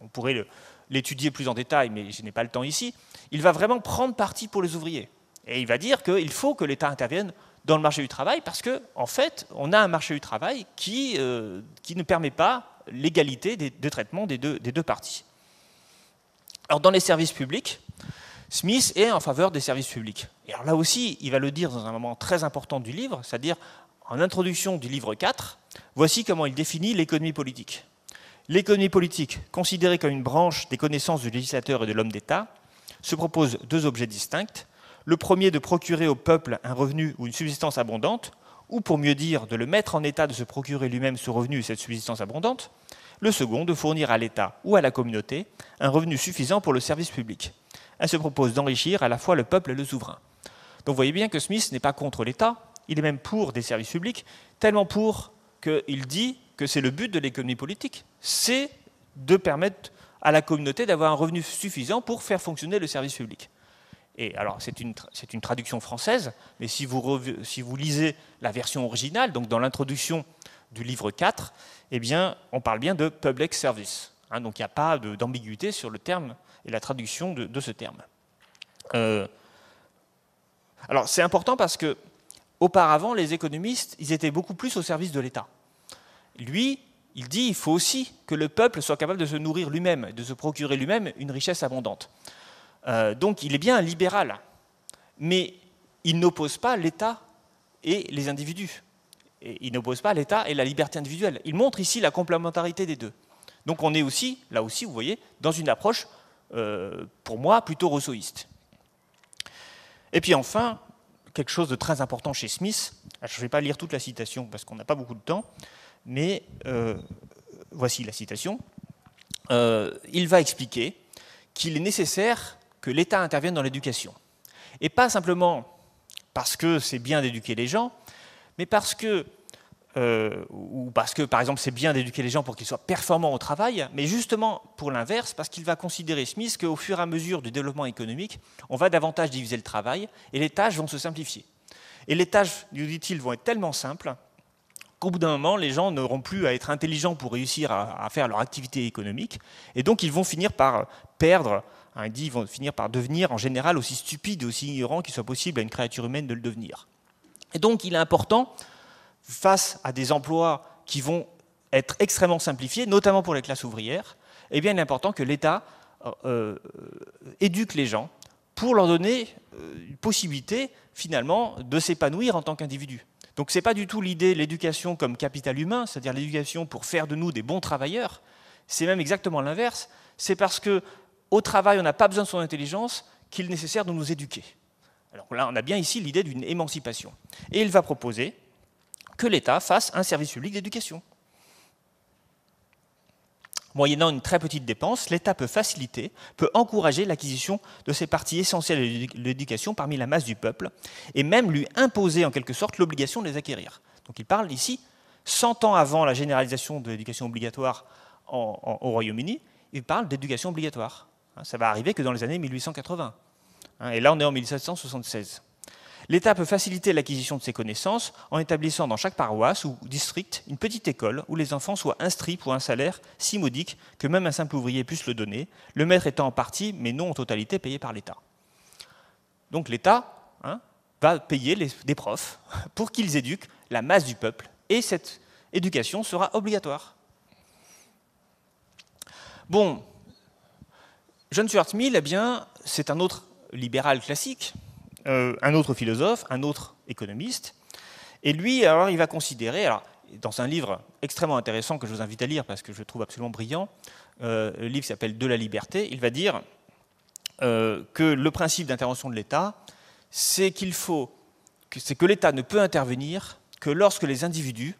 on pourrait l'étudier plus en détail, mais je n'ai pas le temps ici, il va vraiment prendre parti pour les ouvriers. Et il va dire qu'il faut que l'État intervienne dans le marché du travail parce qu'en en fait, on a un marché du travail qui, euh, qui ne permet pas l'égalité de traitement des deux, des deux, parties. Alors, dans les services publics, Smith est en faveur des services publics. Et alors là aussi, il va le dire dans un moment très important du livre, c'est-à-dire en introduction du livre 4, voici comment il définit l'économie politique. L'économie politique, considérée comme une branche des connaissances du législateur et de l'homme d'État, se propose deux objets distincts le premier de procurer au peuple un revenu ou une subsistance abondante, ou pour mieux dire, de le mettre en état de se procurer lui-même ce revenu et cette subsistance abondante, le second de fournir à l'État ou à la communauté un revenu suffisant pour le service public. Elle se propose d'enrichir à la fois le peuple et le souverain. Donc vous voyez bien que Smith n'est pas contre l'État, il est même pour des services publics, tellement pour qu'il dit que c'est le but de l'économie politique, c'est de permettre à la communauté d'avoir un revenu suffisant pour faire fonctionner le service public alors, c'est une, traduction française, mais si vous, si vous, lisez la version originale, donc dans l'introduction du livre 4, eh bien, on parle bien de public service. Hein. donc, il n'y a pas d'ambiguïté sur le terme et la traduction de, ce terme. Euh, alors, c'est important parce que, auparavant, les économistes, ils étaient beaucoup plus au service de l'État. Lui, il dit il faut aussi que le peuple soit capable de se nourrir lui-même, de se procurer lui-même une richesse abondante. Euh, donc il est bien libéral, mais il n'oppose pas l'État et les individus. il n'oppose pas l'État et la liberté individuelle. Il montre ici la complémentarité des deux. Donc on est aussi, là aussi, vous voyez, dans une approche, euh, pour moi, plutôt rousseauiste. Et puis enfin, quelque chose de très important chez Smith, je ne vais pas lire toute la citation parce qu'on n'a pas beaucoup de temps, mais euh, voici la citation. il va expliquer qu'il est nécessaire que l'État intervienne dans l'éducation. Et pas simplement parce que c'est bien d'éduquer les gens, mais parce que, euh, ou parce que par exemple c'est bien d'éduquer les gens pour qu'ils soient performants au travail, mais justement pour l'inverse, parce qu'il va considérer Smith qu'au fur et à mesure du développement économique, on va davantage diviser le travail et les tâches vont se simplifier. Et les tâches, nous dit-il, vont être tellement simples qu'au bout d'un moment, les gens n'auront plus à être intelligents pour réussir à, faire leur activité économique, et donc ils vont finir par perdre ils vont finir par devenir en général aussi stupides et aussi ignorants qu'il soit possible à une créature humaine de le devenir. Et donc il est important, face à des emplois qui vont être extrêmement simplifiés, notamment pour les classes ouvrières, eh bien, il est important que l'État euh, euh, éduque les gens pour leur donner euh, une possibilité finalement de s'épanouir en tant qu'individu. Donc ce n'est pas du tout l'idée l'éducation comme capital humain, c'est-à-dire l'éducation pour faire de nous des bons travailleurs, c'est même exactement l'inverse, c'est parce que au travail, on n'a pas besoin de son intelligence, qu'il est nécessaire de nous éduquer. Alors là, on a bien ici l'idée d'une émancipation. Et il va proposer que l'État fasse un service public d'éducation. Moyennant une très petite dépense, l'État peut faciliter, peut encourager l'acquisition de ces parties essentielles de l'éducation parmi la masse du peuple, et même lui imposer en quelque sorte l'obligation de les acquérir. Donc il parle ici, 100 ans avant la généralisation de l'éducation obligatoire au Royaume-Uni, il parle d'éducation obligatoire. Hein, ça va arriver que dans les années 1880. Hein, et là, on est en 1776. L'État peut faciliter l'acquisition de ces connaissances en établissant dans chaque paroisse ou district une petite école où les enfants soient instruits pour un salaire si modique que même un simple ouvrier puisse le donner, le maître étant en partie, mais non en totalité, payé par l'État. Donc l'État hein, va payer des profs pour qu'ils éduquent la masse du peuple, et cette éducation sera obligatoire. Bon, John Stuart Mill, eh bien, c'est un autre libéral classique, euh, un autre philosophe, un autre économiste. Et lui, alors, il va considérer, dans un livre extrêmement intéressant que je vous invite à lire parce que je le trouve absolument brillant, euh, le livre s'appelle De la liberté, il va dire euh, que le principe d'intervention de l'État, c'est qu'il faut, c'est que l'État ne peut intervenir que lorsque les individus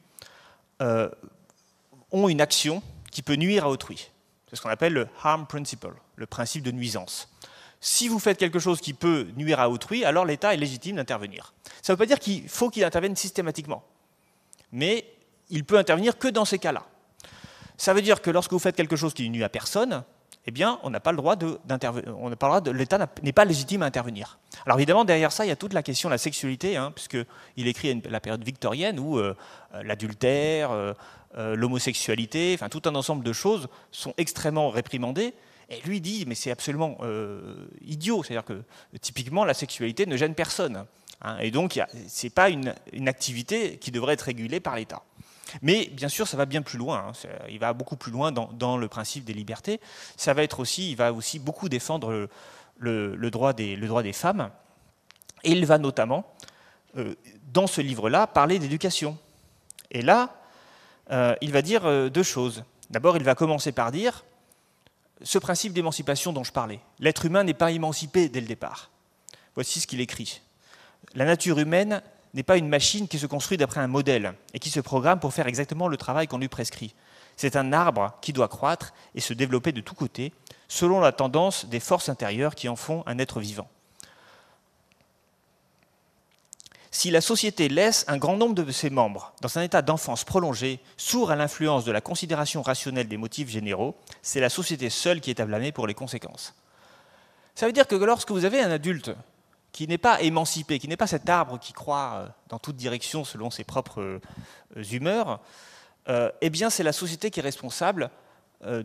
ont une action qui peut nuire à autrui. C'est ce qu'on appelle le harm principle, le principe de nuisance. Si vous faites quelque chose qui peut nuire à autrui, alors l'État est légitime d'intervenir. Ça ne veut pas dire qu'il faut qu'il intervienne systématiquement, mais il peut intervenir que dans ces cas-là. Ça veut dire que lorsque vous faites quelque chose qui nuit à personne, eh bien, on n'a pas le droit d'intervenir. on de, l'État n'est pas légitime à intervenir. Alors évidemment, derrière ça, il y a toute la question de la sexualité, hein, puisqu'il écrit la période victorienne où euh, l'adultère, euh, euh, l'homosexualité, enfin tout un ensemble de choses sont extrêmement réprimandées. Et lui dit, mais c'est absolument idiot, c'est-à-dire que typiquement, la sexualité ne gêne personne. Hein. et donc, ce n'est pas une activité qui devrait être régulée par l'État. Mais bien sûr, ça va bien plus loin. Hein. Il va beaucoup plus loin dans, le principe des libertés. Ça va être aussi, il va aussi beaucoup défendre le, droit, des, le droit des femmes. Et il va notamment, euh, dans ce livre-là, parler d'éducation. Et là, euh, il va dire euh, deux choses. D'abord, il va commencer par dire ce principe d'émancipation dont je parlais. L'être humain n'est pas émancipé dès le départ. Voici ce qu'il écrit. La nature humaine n'est pas une machine qui se construit d'après un modèle et qui se programme pour faire exactement le travail qu'on lui prescrit. C'est un arbre qui doit croître et se développer de tous côtés, selon la tendance des forces intérieures qui en font un être vivant. Si la société laisse un grand nombre de ses membres dans un état d'enfance prolongé, sourd à l'influence de la considération rationnelle des motifs généraux, c'est la société seule qui est à blâmer pour les conséquences. Ça veut dire que lorsque vous avez un adulte qui n'est pas émancipé, qui n'est pas cet arbre qui croit euh, dans toute directions selon ses propres euh, humeurs, euh, eh bien c'est la société qui est responsable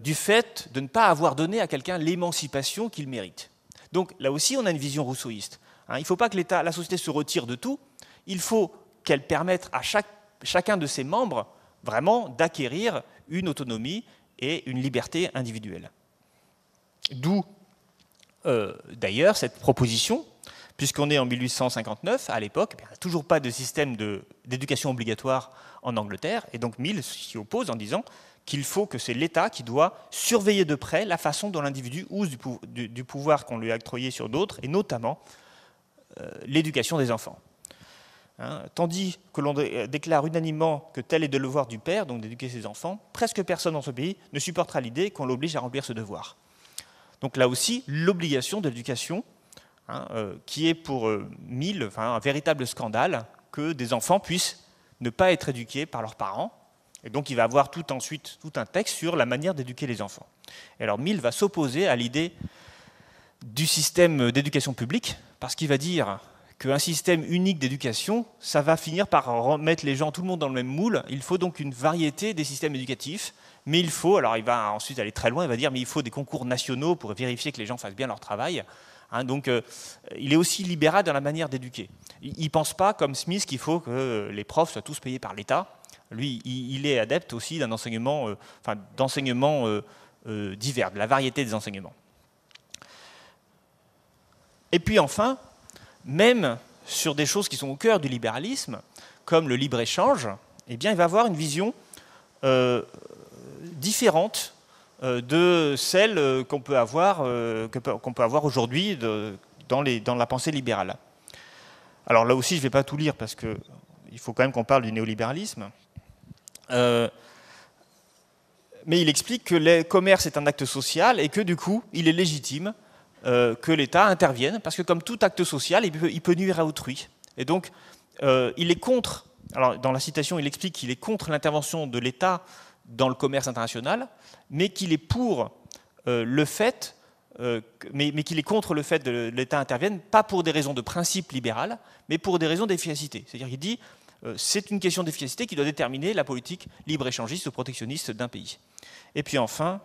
du fait de ne pas avoir donné à quelqu'un l'émancipation qu'il mérite. Donc là aussi, on a une vision rousseauiste. Hein. il ne faut pas que l'État, la société se retire de tout. Il faut qu'elle permette à chacun de ses membres vraiment d'acquérir une autonomie et une liberté individuelle. D'où d'ailleurs cette proposition puisqu'on est en 1859, à l'époque, eh a toujours pas de système d'éducation obligatoire en Angleterre, et donc Mill s'y oppose en disant qu'il faut que c'est l'État qui doit surveiller de près la façon dont l'individu use du, pouvoir qu'on lui a octroyé sur d'autres, et notamment euh, l'éducation des enfants. Hein, tandis que l'on euh, déclare unanimement que tel est le devoir du père, donc d'éduquer ses enfants, presque personne dans ce pays ne supportera l'idée qu'on l'oblige à remplir ce devoir. Donc là aussi, l'obligation de l'éducation... Hein, euh, qui est pour euh, Mill un véritable scandale que des enfants puissent ne pas être éduqués par leurs parents. Et donc il va avoir tout ensuite tout un texte sur la manière d'éduquer les enfants. Et alors Mill va s'opposer à l'idée du système d'éducation publique, parce qu'il va dire qu'un système unique d'éducation, ça va finir par remettre les gens, tout le monde dans le même moule. Il faut donc une variété des systèmes éducatifs, mais il faut, alors il va ensuite aller très loin, il va dire, mais il faut des concours nationaux pour vérifier que les gens fassent bien leur travail. Hein, donc, euh, il est aussi libéral dans la manière d'éduquer. Il ne pense pas, comme Smith, qu'il faut que les profs soient tous payés par l'État. Lui, il, est adepte aussi d'un enseignement, euh, d'enseignement euh, divers, de la variété des enseignements. Et puis enfin, même sur des choses qui sont au cœur du libéralisme, comme le libre-échange, eh bien, il va avoir une vision différente euh, de celle euh, qu'on peut avoir, euh, qu'on peut avoir aujourd'hui dans, la pensée libérale. Alors là aussi, je ne vais pas tout lire parce qu'il faut quand même qu'on parle du néolibéralisme. mais il explique que le commerce est un acte social et que du coup, il est légitime que l'État intervienne, parce que comme tout acte social, il peut, nuire à autrui. Et donc, il est contre, alors dans la citation, il explique qu'il est contre l'intervention de l'État dans le commerce international, mais qu'il est pour euh, le fait, euh, mais, qu'il est contre le fait que l'État intervienne, pas pour des raisons de principe libéral, mais pour des raisons d'efficacité. C'est-à-dire qu'il dit que euh, c'est une question d'efficacité qui doit déterminer la politique libre-échangiste ou protectionniste d'un pays. Et puis enfin,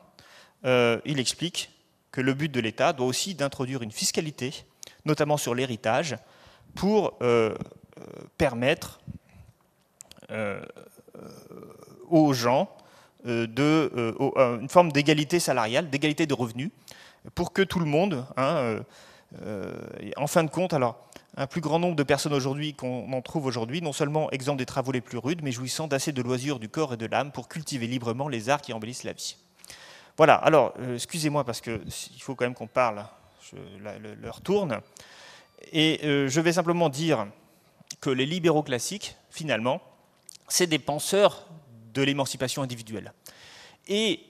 il explique que le but de l'État doit aussi d'introduire une fiscalité, notamment sur l'héritage, pour permettre aux gens euh, de, euh, euh, une forme d'égalité salariale, d'égalité de revenus, pour que tout le monde, hein, en fin de compte, alors un plus grand nombre de personnes aujourd'hui qu'on en trouve aujourd'hui, non seulement exempt des travaux les plus rudes, mais jouissant d'assez de loisirs du corps et de l'âme pour cultiver librement les arts qui embellissent la vie. Voilà, alors, excusez-moi parce qu'il faut quand même qu'on parle, je, leur tourne, et je vais simplement dire que les libéraux classiques, finalement, c'est des penseurs de l'émancipation individuelle. Et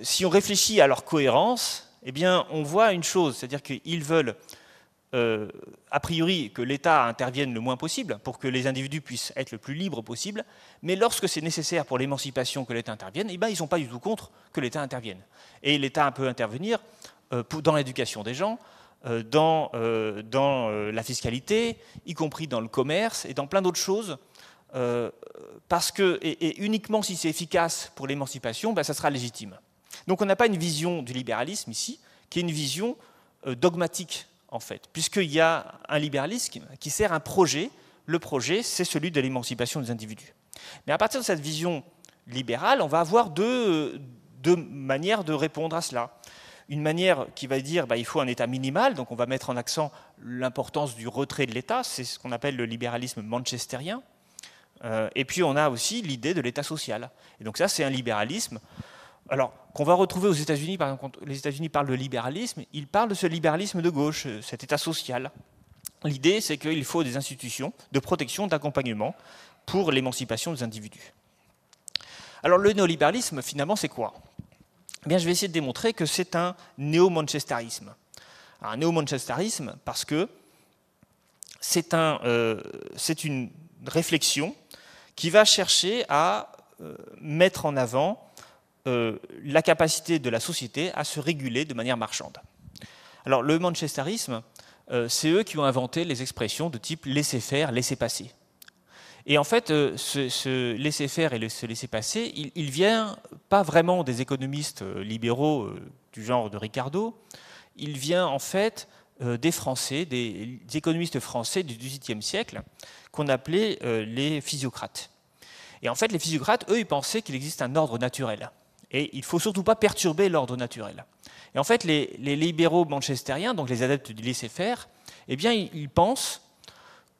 si on réfléchit à leur cohérence, eh bien, on voit une chose, c'est-à-dire qu'ils veulent, euh, a priori, que l'État intervienne le moins possible pour que les individus puissent être le plus libres possible, mais lorsque c'est nécessaire pour l'émancipation que l'État intervienne, eh bien, ils ne sont pas du tout contre que l'État intervienne. Et l'État peut intervenir euh, dans l'éducation des gens, euh, dans la fiscalité, y compris dans le commerce et dans plein d'autres choses euh, parce que, et, uniquement si c'est efficace pour l'émancipation, ben, ça sera légitime. Donc on n'a pas une vision du libéralisme ici, qui est une vision euh, dogmatique, en fait, puisqu'il y a un libéralisme qui, sert un projet. Le projet, c'est celui de l'émancipation des individus. Mais à partir de cette vision libérale, on va avoir deux, euh, deux manières de répondre à cela. Une manière qui va dire qu'il ben, il faut un État minimal, donc on va mettre en accent l'importance du retrait de l'État, c'est ce qu'on appelle le libéralisme manchestérien. Euh, et puis on a aussi l'idée de l'État social. Et donc ça, c'est un libéralisme. Alors, qu'on va retrouver aux États-Unis, par exemple, les États-Unis parlent de libéralisme, ils parlent de ce libéralisme de gauche, euh, cet État social. L'idée, c'est qu'il faut des institutions de protection, d'accompagnement pour l'émancipation des individus. Alors, le néolibéralisme, finalement, c'est quoi eh bien, Je vais essayer de démontrer que c'est un néo-manchestarisme. Un néo-manchestarisme parce que c'est un, euh, c'est une réflexion qui va chercher à euh, mettre en avant euh, la capacité de la société à se réguler de manière marchande. Alors le manchesterisme, euh, c'est eux qui ont inventé les expressions de type laisser faire, laisser passer. Et en fait, ce, laisser faire et ce laisser passer, il, il, vient pas vraiment des économistes libéraux du genre de Ricardo, il vient en fait des Français, des économistes français du XVIIIe siècle, qu'on appelait euh, les physiocrates. Et en fait, les physiocrates, eux, ils pensaient qu'il existe un ordre naturel. Et il ne faut surtout pas perturber l'ordre naturel. Et en fait, les, libéraux manchestériens, donc les adeptes du laisser-faire, eh bien, ils, ils pensent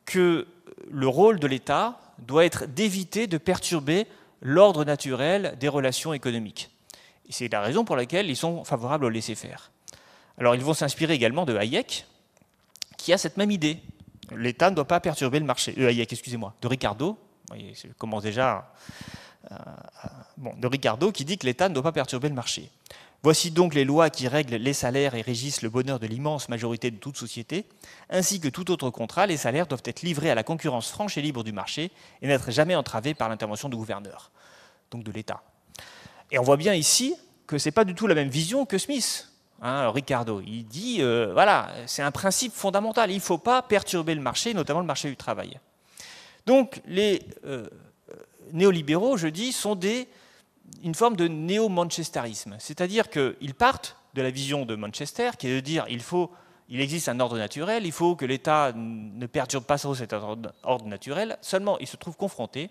que le rôle de l'État doit être d'éviter de perturber l'ordre naturel des relations économiques. Et c'est la raison pour laquelle ils sont favorables au laisser-faire. Alors ils vont s'inspirer également de Hayek, qui a cette même idée, l'État ne doit pas perturber le marché. Euh, excusez-moi, de Ricardo, je commence déjà. Euh, euh, bon, de Ricardo qui dit que l'État ne doit pas perturber le marché. Voici donc les lois qui règlent les salaires et régissent le bonheur de l'immense majorité de toute société. Ainsi que tout autre contrat, les salaires doivent être livrés à la concurrence franche et libre du marché et n'être jamais entravés par l'intervention du gouverneur, donc de l'État. Et on voit bien ici que ce n'est pas du tout la même vision que Smith. Hein, Ricardo. Il dit, euh, voilà, c'est un principe fondamental, il ne faut pas perturber le marché, notamment le marché du travail. Donc les euh, néolibéraux, je dis, sont des, une forme de néo-manchesterisme, c'est-à-dire qu'ils partent de la vision de Manchester, qui est de dire, il faut il existe un ordre naturel, il faut que l'État ne perturbe pas cet ordre naturel, seulement ils se trouvent confrontés,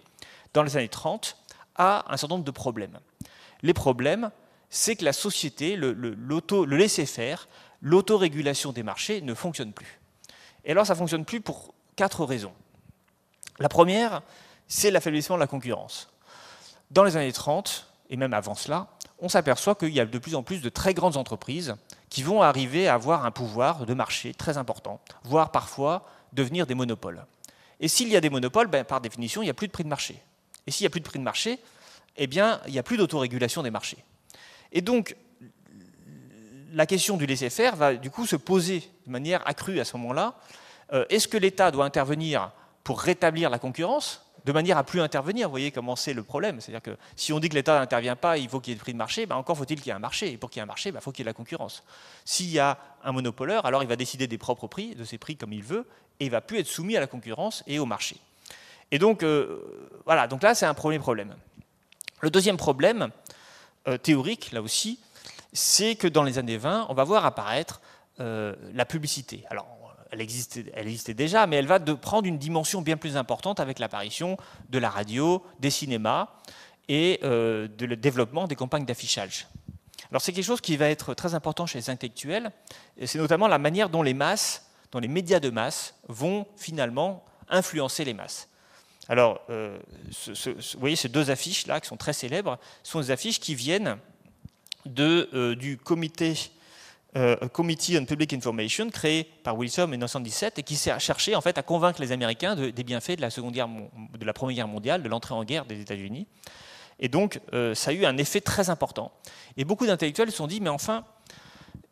dans les années 30, à un certain nombre de problèmes. Les problèmes, c'est que la société, le, laisser-faire, l'autorégulation des marchés ne fonctionne plus. Et alors ça ne fonctionne plus pour quatre raisons. La première, c'est l'affaiblissement de la concurrence. Dans les années 30, et même avant cela, on s'aperçoit qu'il y a de plus en plus de très grandes entreprises qui vont arriver à avoir un pouvoir de marché très important, voire parfois devenir des monopoles. Et s'il y a des monopoles, ben, par définition, il n'y a plus de prix de marché. Et s'il n'y a plus de prix de marché, eh bien, il n'y a plus d'autorégulation des marchés. Et donc, la question du laisser-faire va du coup se poser de manière accrue à ce moment-là. Euh, est-ce que l'État doit intervenir pour rétablir la concurrence de manière à plus intervenir. Vous voyez comment c'est le problème. C'est-à-dire que si on dit que l'État n'intervient pas, il faut qu'il y ait des prix de marché, ben encore faut-il qu'il y ait un marché. Et pour qu'il y ait un marché, il ben faut qu'il y ait la concurrence. S'il y a un monopoleur, alors il va décider des propres prix, de ses prix comme il veut, et il va plus être soumis à la concurrence et au marché. Et donc, euh, voilà, donc là, c'est un premier problème. Le deuxième problème, euh, théorique, là aussi, c'est que dans les années 20, on va voir apparaître euh, la publicité. Alors, elle existait, déjà, mais elle va prendre une dimension bien plus importante avec l'apparition de la radio, des cinémas et euh, le développement des campagnes d'affichage. Alors c'est quelque chose qui va être très important chez les intellectuels, et c'est notamment la manière dont les masses, dont les médias de masse vont finalement influencer les masses. Alors, euh, vous voyez, ces deux affiches-là, qui sont très célèbres, sont des affiches qui viennent de, euh, du comité euh, Committee on Public Information, créé par Wilson en 1917, et qui s'est cherché en fait, à convaincre les Américains des bienfaits de la, seconde guerre, de la Première Guerre mondiale, de l'entrée en guerre des États-Unis. Et donc, ça a eu un effet très important. Et beaucoup d'intellectuels se sont dit, mais enfin,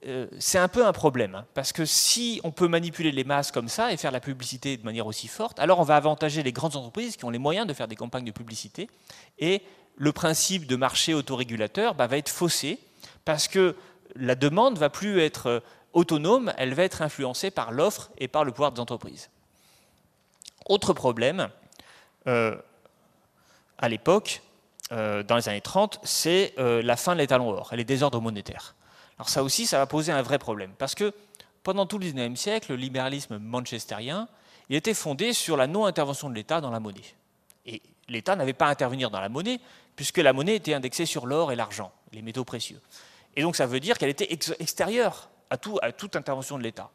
euh, c'est un peu un problème. Hein, parce que si on peut manipuler les masses comme ça et faire la publicité de manière aussi forte, alors on va avantager les grandes entreprises qui ont les moyens de faire des campagnes de publicité. Et le principe de marché autorégulateur bah, va être faussé parce que la demande va plus être euh, autonome, elle va être influencée par l'offre et par le pouvoir des entreprises. Autre problème, euh, à l'époque, dans les années 30, c'est la fin de l'étalon or et les désordres monétaires. Alors ça aussi, ça va poser un vrai problème, parce que pendant tout le 19e siècle, le libéralisme manchestérien, il était fondé sur la non-intervention de l'État dans la monnaie. Et l'État n'avait pas à intervenir dans la monnaie, puisque la monnaie était indexée sur l'or et l'argent, les métaux précieux. Et donc ça veut dire qu'elle était extérieure à, à toute intervention de l'État.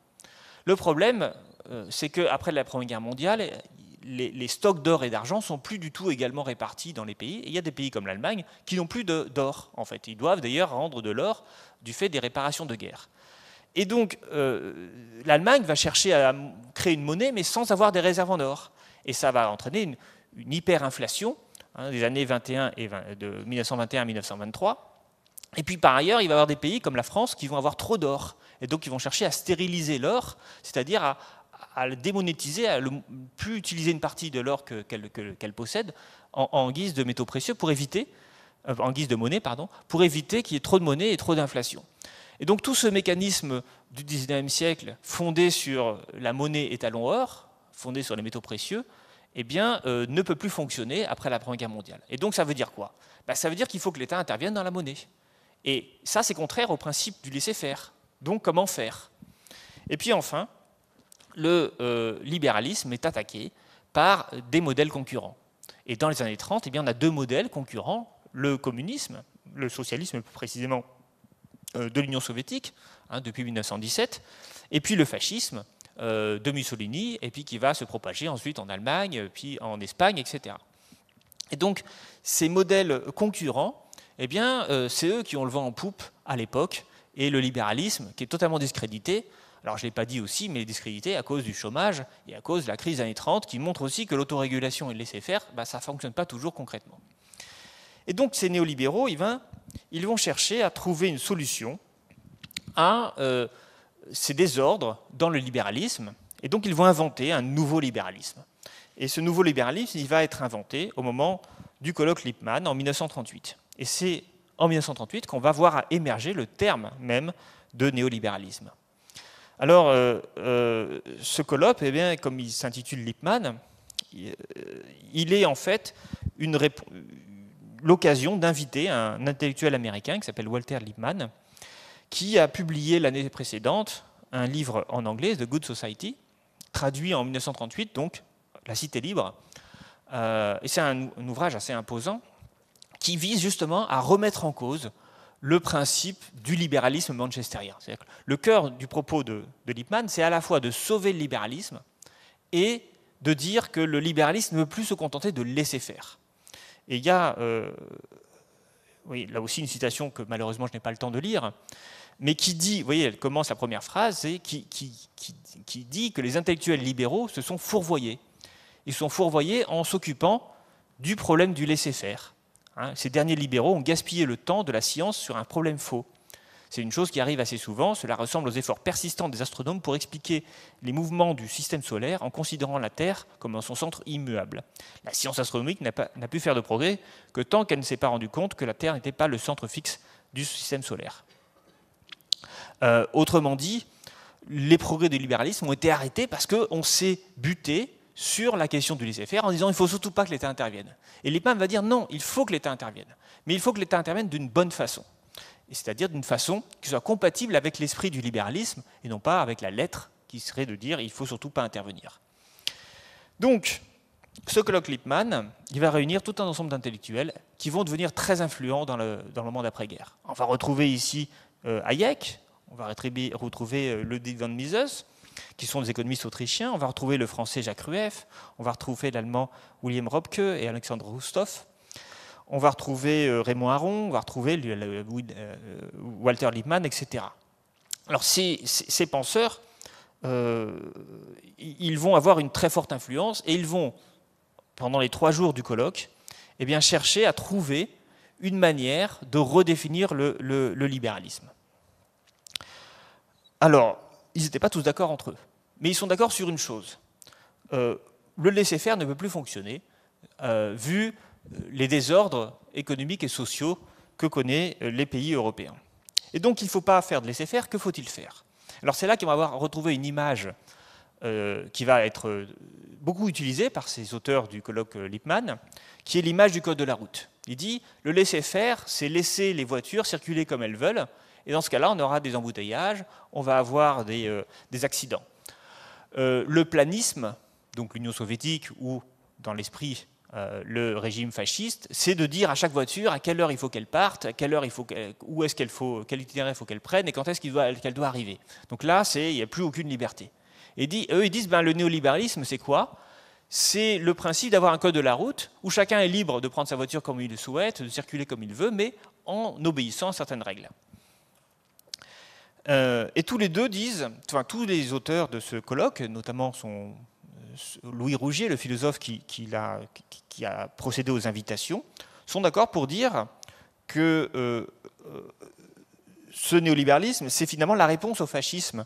Le problème, euh, c'est qu'après la Première Guerre mondiale, les, stocks d'or et d'argent sont plus du tout également répartis dans les pays. Et il y a des pays comme l'Allemagne qui n'ont plus d'or, en fait. Ils doivent d'ailleurs rendre de l'or du fait des réparations de guerre. Et donc, euh, l'Allemagne va chercher à créer une monnaie, mais sans avoir des réserves en or. Et ça va entraîner une, hyperinflation hein, des années 21 et 20, de 1921 1923. Et puis par ailleurs, il va y avoir des pays comme la France qui vont avoir trop d'or. Et donc ils vont chercher à stériliser l'or, c'est-à-dire à, à le démonétiser, à ne plus utiliser une partie de l'or qu'elle possède en, guise de métaux précieux pour éviter, euh, en guise de monnaie, pardon, pour éviter qu'il y ait trop de monnaie et trop d'inflation. Et donc tout ce mécanisme du 19e siècle, fondé sur la monnaie étalon or, fondé sur les métaux précieux, eh bien, euh, ne peut plus fonctionner après la Première Guerre mondiale. Et donc ça veut dire quoi bah, Ça veut dire qu'il faut que l'État intervienne dans la monnaie. Et ça, c'est contraire au principe du laisser-faire. Donc comment faire Et puis enfin, le euh, libéralisme est attaqué par des modèles concurrents. Et dans les années 30, eh bien, on a deux modèles concurrents, le communisme, le socialisme plus précisément euh, de l'Union soviétique hein, depuis 1917, et puis le fascisme euh, de Mussolini, et puis qui va se propager ensuite en Allemagne, puis en Espagne, etc. Et donc ces modèles concurrents, eh bien, c'est eux qui ont le vent en poupe à l'époque, et le libéralisme, qui est totalement discrédité, alors je ne l'ai pas dit aussi, mais les discrédités à cause du chômage et à cause de la crise des années 30, qui montre aussi que l'autorégulation et le laisser-faire, bah, ça ne fonctionne pas toujours concrètement. Et donc ces néolibéraux, ils, vont, chercher à trouver une solution à euh, ces désordres dans le libéralisme, et donc ils vont inventer un nouveau libéralisme. Et ce nouveau libéralisme, il va être inventé au moment du colloque Lippmann en 1938. Et c'est en 1938 qu'on va voir émerger le terme même de néolibéralisme. Alors, euh, euh, ce colloque, eh bien, comme il s'intitule Lippmann, euh, il est en fait l'occasion d'inviter un intellectuel américain qui s'appelle Walter Lippmann, qui a publié l'année précédente un livre en anglais, The Good Society, traduit en 1938, donc La Cité libre. et c'est un, ouvrage assez imposant qui vise justement à remettre en cause le principe du libéralisme manchesterien. le cœur du propos de, Lippmann, c'est à la fois de sauver le libéralisme et de dire que le libéralisme ne veut plus se contenter de laisser faire. Et il y a, euh, là aussi une citation que malheureusement je n'ai pas le temps de lire, mais qui dit, vous voyez, elle commence la première phrase, et qui, dit que les intellectuels libéraux se sont fourvoyés. Ils sont fourvoyés en s'occupant du problème du laisser-faire. Hein. ces derniers libéraux ont gaspillé le temps de la science sur un problème faux. C'est une chose qui arrive assez souvent, cela ressemble aux efforts persistants des astronomes pour expliquer les mouvements du système solaire en considérant la Terre comme son centre immuable. La science astronomique n'a pu faire de progrès que tant qu'elle ne s'est pas rendue compte que la Terre n'était pas le centre fixe du système solaire. Euh, autrement dit, les progrès du libéralisme ont été arrêtés parce qu'on s'est buté sur la question du laisser-faire en disant il faut surtout pas que l'État intervienne. Et Lippmann va dire non, il faut que l'État intervienne. Mais il faut que l'État intervienne d'une bonne façon. C'est-à-dire d'une façon qui soit compatible avec l'esprit du libéralisme et non pas avec la lettre qui serait de dire il ne faut surtout pas intervenir. Donc, ce colloque Lippmann, il va réunir tout un ensemble d'intellectuels qui vont devenir très influents dans le, dans le monde après-guerre. On va retrouver ici euh, Hayek, on va retrouver, le euh, Ludwig von Mises, qui sont des économistes autrichiens. On va retrouver le français Jacques Rueff, on va retrouver l'allemand William Robke et Alexandre Roustoff, On va retrouver euh, Raymond Aron, on va retrouver euh, Walter Lippmann, etc. Alors ces, penseurs, euh, ils vont avoir une très forte influence et ils vont, pendant les trois jours du colloque, eh bien, chercher à trouver une manière de redéfinir le libéralisme. Alors, ils n'étaient pas tous d'accord entre eux. Mais ils sont d'accord sur une chose. Euh, le laisser-faire ne peut plus fonctionner, euh, vu euh, les désordres économiques et sociaux que connaissent les pays européens. Et donc, il ne faut pas faire de laisser-faire, que faut-il faire Alors, c'est là qu'on va retrouvé une image qui va être beaucoup utilisée par ces auteurs du colloque Lippmann, qui est l'image du code de la route. Il dit, le laisser-faire, c'est laisser les voitures circuler comme elles veulent, et dans ce cas-là, on aura des embouteillages, on va avoir des, euh, accidents. Euh, le planisme, donc l'Union soviétique ou dans l'esprit euh, le régime fasciste, c'est de dire à chaque voiture à quelle heure il faut qu'elle parte, à quelle heure il faut est-ce qu'elle faut, quel itinéraire il faut qu'elle prenne et quand est-ce qu'elle doit, arriver. Donc là, il n'y a plus aucune liberté. Et eux, ils disent, ben, le néolibéralisme, c'est quoi C'est le principe d'avoir un code de la route où chacun est libre de prendre sa voiture comme il le souhaite, de circuler comme il veut, mais en obéissant à certaines règles. Euh, et tous les deux disent, enfin tous les auteurs de ce colloque, notamment son, euh, Louis Rougier, le philosophe qui, a, procédé aux invitations, sont d'accord pour dire que euh, ce néolibéralisme, c'est finalement la réponse au fascisme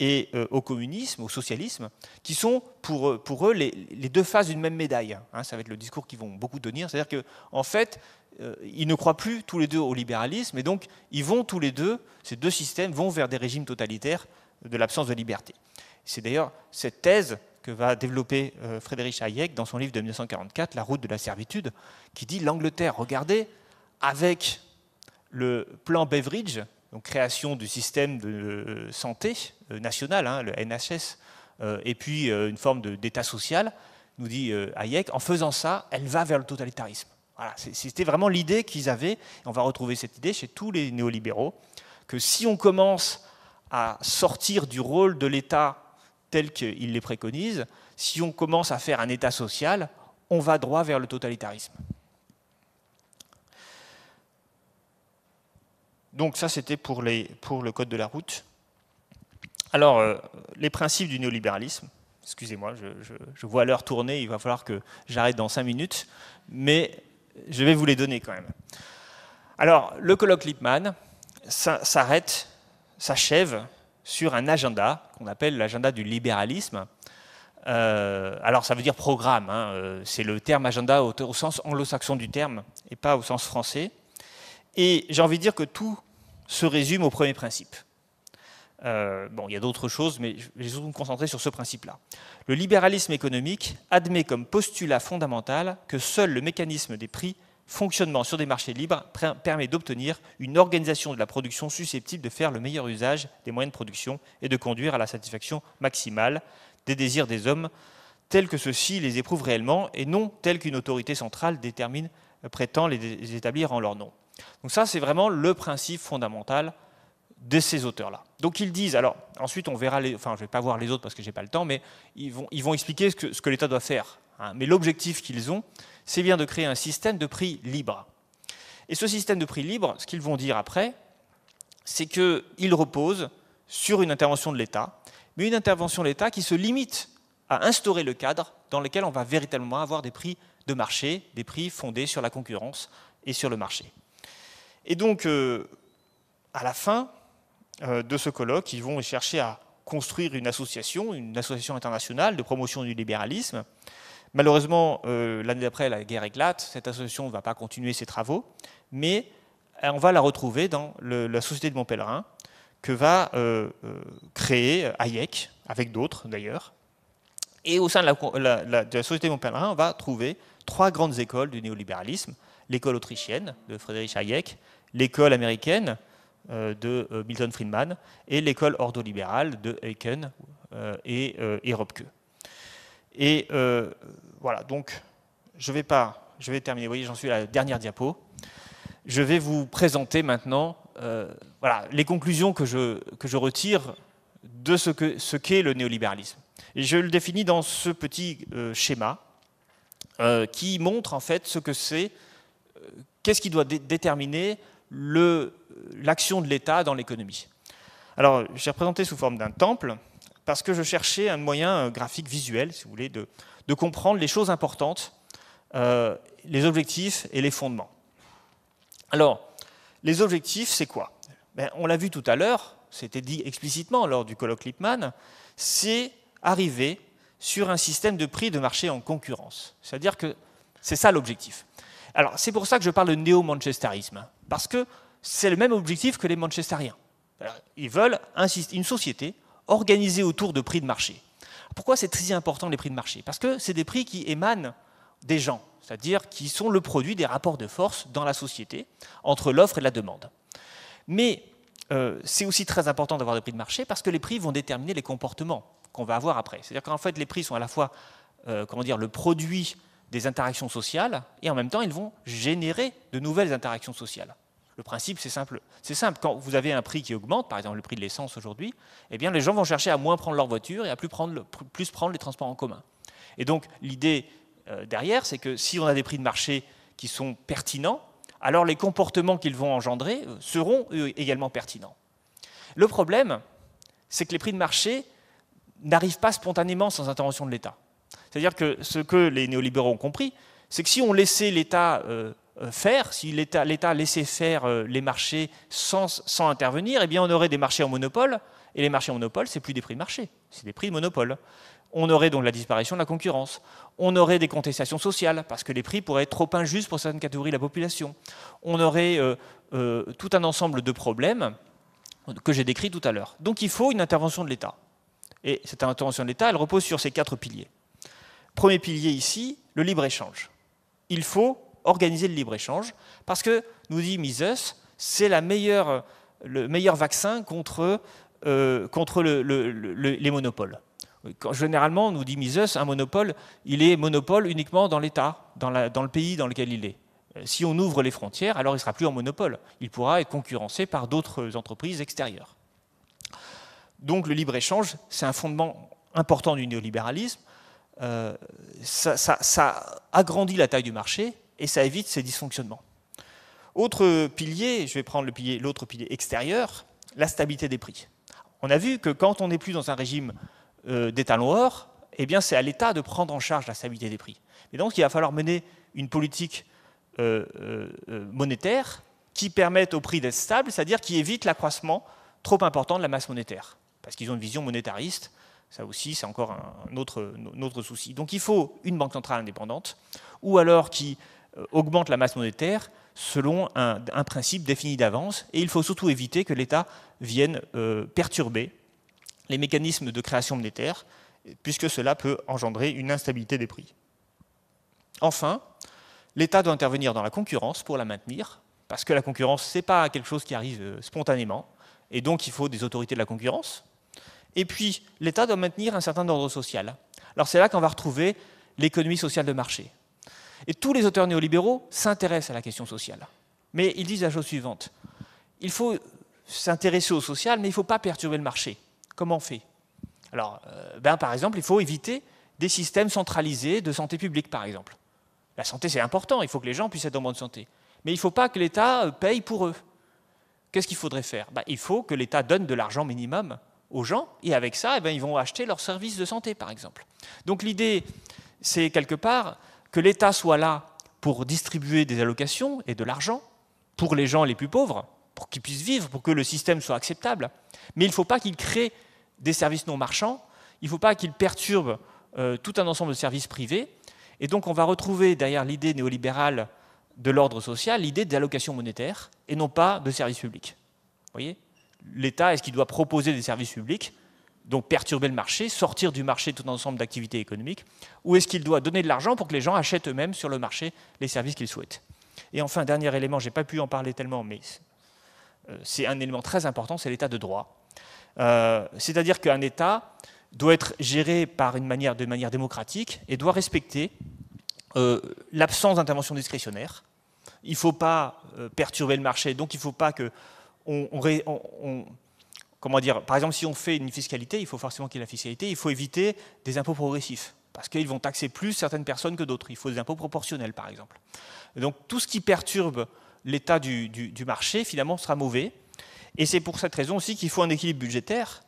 et au communisme, au socialisme, qui sont pour, eux les, deux faces d'une même médaille. Hein. ça va être le discours qu'ils vont beaucoup tenir. C'est-à-dire que en fait, euh, ils ne croient plus tous les deux au libéralisme, et donc ils vont tous les deux, ces deux systèmes vont vers des régimes totalitaires de l'absence de liberté. C'est d'ailleurs cette thèse que va développer euh, Frédéric Hayek dans son livre de 1944, La route de la servitude, qui dit l'Angleterre, regardez, avec le plan Beveridge, donc création du système de euh, santé national, hein, le NHS, et puis une forme d'État social, nous dit Hayek, en faisant ça, elle va vers le totalitarisme c'était vraiment l'idée qu'ils avaient. On va retrouver cette idée chez tous les néolibéraux, que si on commence à sortir du rôle de l'État tel qu'il les préconise, si on commence à faire un État social, on va droit vers le totalitarisme. Donc ça, c'était pour, pour le Code de la route. Alors, euh, les principes du néolibéralisme, excusez-moi, je, je, vois l'heure tourner, il va falloir que j'arrête dans cinq minutes, mais je vais vous les donner quand même. Alors, le colloque Lippmann s'arrête, s'achève sur un agenda qu'on appelle l'agenda du libéralisme. Euh, alors, ça veut dire programme, hein, euh, c'est le terme agenda au, au sens anglo-saxon du terme et pas au sens français. Et j'ai envie de dire que tout se résume au premier principe. Euh, bon, il y a d'autres choses, mais je vais me concentrer sur ce principe-là. Le libéralisme économique admet comme postulat fondamental que seul le mécanisme des prix fonctionnement sur des marchés libres permet d'obtenir une organisation de la production susceptible de faire le meilleur usage des moyens de production et de conduire à la satisfaction maximale des désirs des hommes tels que ceux-ci les éprouvent réellement et non tels qu'une autorité centrale détermine, euh, prétend les établir en leur nom. Donc ça, c'est vraiment le principe fondamental de ces auteurs-là. Donc ils disent, alors ensuite on verra, les, enfin je ne vais pas voir les autres parce que je n'ai pas le temps, mais ils vont, ils vont expliquer ce que, ce que l'État doit faire. Hein. Mais l'objectif qu'ils ont, c'est bien de créer un système de prix libre. Et ce système de prix libre, ce qu'ils vont dire après, c'est qu'il repose sur une intervention de l'État, mais une intervention de l'État qui se limite à instaurer le cadre dans lequel on va véritablement avoir des prix de marché, des prix fondés sur la concurrence et sur le marché. Et donc, euh, à la fin, euh, de ce colloque, ils vont chercher à construire une association, une association internationale de promotion du libéralisme. Malheureusement, euh, l'année d'après, la guerre éclate, cette association ne va pas continuer ses travaux, mais euh, on va la retrouver dans la Société de Montpellerin, que va créer Hayek, avec d'autres d'ailleurs. Et au sein de la, Société de Montpellerin, on va trouver trois grandes écoles du néolibéralisme, l'école autrichienne de Frédéric Hayek, l'école américaine euh, de euh, Milton Friedman et l'école ordolibérale de Aiken euh, et, Robke. Et voilà, donc je vais pas, je vais terminer. Vous voyez, j'en suis à la dernière diapo. Je vais vous présenter maintenant, voilà, les conclusions que je que je retire de ce que ce qu'est le néolibéralisme. Et je le définis dans ce petit schéma qui montre en fait ce que c'est, qu'est-ce qui doit déterminer le l'action de l'État dans l'économie. Alors, j'ai représenté sous forme d'un temple parce que je cherchais un moyen euh, graphique visuel, si vous voulez, de, comprendre les choses importantes, euh, les objectifs et les fondements. Alors, les objectifs, c'est quoi ben, On l'a vu tout à l'heure, c'était dit explicitement lors du colloque Lippmann, c'est arriver sur un système de prix de marché en concurrence. C'est-à-dire que c'est ça l'objectif. Alors, c'est pour ça que je parle de néo-manchesterisme, parce que c'est le même objectif que les Manchesteriens. Ils veulent une société organisée autour de prix de marché. Pourquoi c'est très important les prix de marché Parce que c'est des prix qui émanent des gens, c'est-à-dire qui sont le produit des rapports de force dans la société entre l'offre et la demande. Mais euh, c'est aussi très important d'avoir des prix de marché parce que les prix vont déterminer les comportements qu'on va avoir après. C'est-à-dire qu'en fait, les prix sont à la fois euh, comment dire, le produit des interactions sociales et en même temps, ils vont générer de nouvelles interactions sociales. Le principe, c'est simple. C'est simple. Quand vous avez un prix qui augmente, par exemple le prix de l'essence aujourd'hui, eh bien les gens vont chercher à moins prendre leur voiture et à plus prendre, plus prendre les transports en commun. Et donc l'idée euh, derrière, c'est que si on a des prix de marché qui sont pertinents, alors les comportements qu'ils vont engendrer euh, seront également pertinents. Le problème, c'est que les prix de marché n'arrivent pas spontanément sans intervention de l'État. C'est-à-dire que ce que les néolibéraux ont compris, c'est que si on laissait l'État euh, euh, faire, si l'État laissait faire euh, les marchés sans, sans, intervenir, et eh bien on aurait des marchés en monopole, et les marchés en monopole, c'est plus des prix de marché, c'est des prix de monopole. On aurait donc la disparition de la concurrence. On aurait des contestations sociales, parce que les prix pourraient être trop injustes pour certaines catégories de la population. On aurait euh, tout un ensemble de problèmes que j'ai décrits tout à l'heure. Donc il faut une intervention de l'État. Et cette intervention de l'État, elle repose sur ces quatre piliers. Premier pilier ici, le libre-échange. Il faut organiser le libre-échange, parce que, nous dit Mises, c'est la le meilleur vaccin contre, euh, les monopoles. Généralement, nous dit Mises, un monopole, il est monopole uniquement dans l'État, dans, le pays dans lequel il est. Euh, si on ouvre les frontières, alors il ne sera plus en monopole. Il pourra être concurrencé par d'autres entreprises extérieures. Donc le libre-échange, c'est un fondement important du néolibéralisme. Euh, ça agrandit la taille du marché, et ça évite ces dysfonctionnements. Autre pilier, je vais prendre l'autre pilier, extérieur, la stabilité des prix. On a vu que quand on n'est plus dans un régime euh, d'étalon or, eh bien c'est à l'État de prendre en charge la stabilité des prix. Et donc il va falloir mener une politique euh, euh, monétaire qui permette au prix d'être stable, c'est-à-dire qui évite l'accroissement trop important de la masse monétaire. Parce qu'ils ont une vision monétariste, ça aussi c'est encore un autre, un autre souci. Donc il faut une banque centrale indépendante, ou alors qui euh, augmente la masse monétaire selon un, principe défini d'avance, et il faut surtout éviter que l'État vienne euh, perturber les mécanismes de création monétaire, puisque cela peut engendrer une instabilité des prix. Enfin, l'État doit intervenir dans la concurrence pour la maintenir, parce que la concurrence, ce n'est pas quelque chose qui arrive euh, spontanément, et donc il faut des autorités de la concurrence. Et puis, l'État doit maintenir un certain ordre social. Alors c'est là qu'on va retrouver l'économie sociale de marché. Et tous les auteurs néolibéraux s'intéressent à la question sociale. Mais ils disent la chose suivante. Il faut s'intéresser au social, mais il ne faut pas perturber le marché. Comment on fait Alors, euh, ben, par exemple, il faut éviter des systèmes centralisés de santé publique, par exemple. La santé, c'est important, il faut que les gens puissent être en bonne santé. Mais il ne faut pas que l'État euh, paye pour eux. Qu'est-ce qu'il faudrait faire ben, Il faut que l'État donne de l'argent minimum aux gens, et avec ça, eh ben, ils vont acheter leurs services de santé, par exemple. Donc l'idée, c'est quelque part que l'État soit là pour distribuer des allocations et de l'argent pour les gens les plus pauvres, pour qu'ils puissent vivre, pour que le système soit acceptable. Mais il ne faut pas qu'il crée des services non marchands, il ne faut pas qu'il perturbe euh, tout un ensemble de services privés. Et donc on va retrouver derrière l'idée néolibérale de l'ordre social l'idée d'allocation monétaire et non pas de services publics. Vous voyez L'État, est-ce qu'il doit proposer des services publics donc perturber le marché, sortir du marché tout un ensemble d'activités économiques, ou est-ce qu'il doit donner de l'argent pour que les gens achètent eux-mêmes sur le marché les services qu'ils souhaitent Et enfin, dernier élément, je n'ai pas pu en parler tellement, mais euh, c'est un élément très important, c'est l'état de droit. Euh, c'est-à-dire qu'un État doit être géré par une manière, de manière démocratique et doit respecter euh, l'absence d'intervention discrétionnaire. Il ne faut pas perturber le marché, donc il ne faut pas que on, comment dire, par exemple, si on fait une fiscalité, il faut forcément qu'il y ait la fiscalité, il faut éviter des impôts progressifs, parce qu'ils vont taxer plus certaines personnes que d'autres. Il faut des impôts proportionnels, par exemple. donc tout ce qui perturbe l'état du, marché, finalement, sera mauvais. Et c'est pour cette raison aussi qu'il faut un équilibre budgétaire,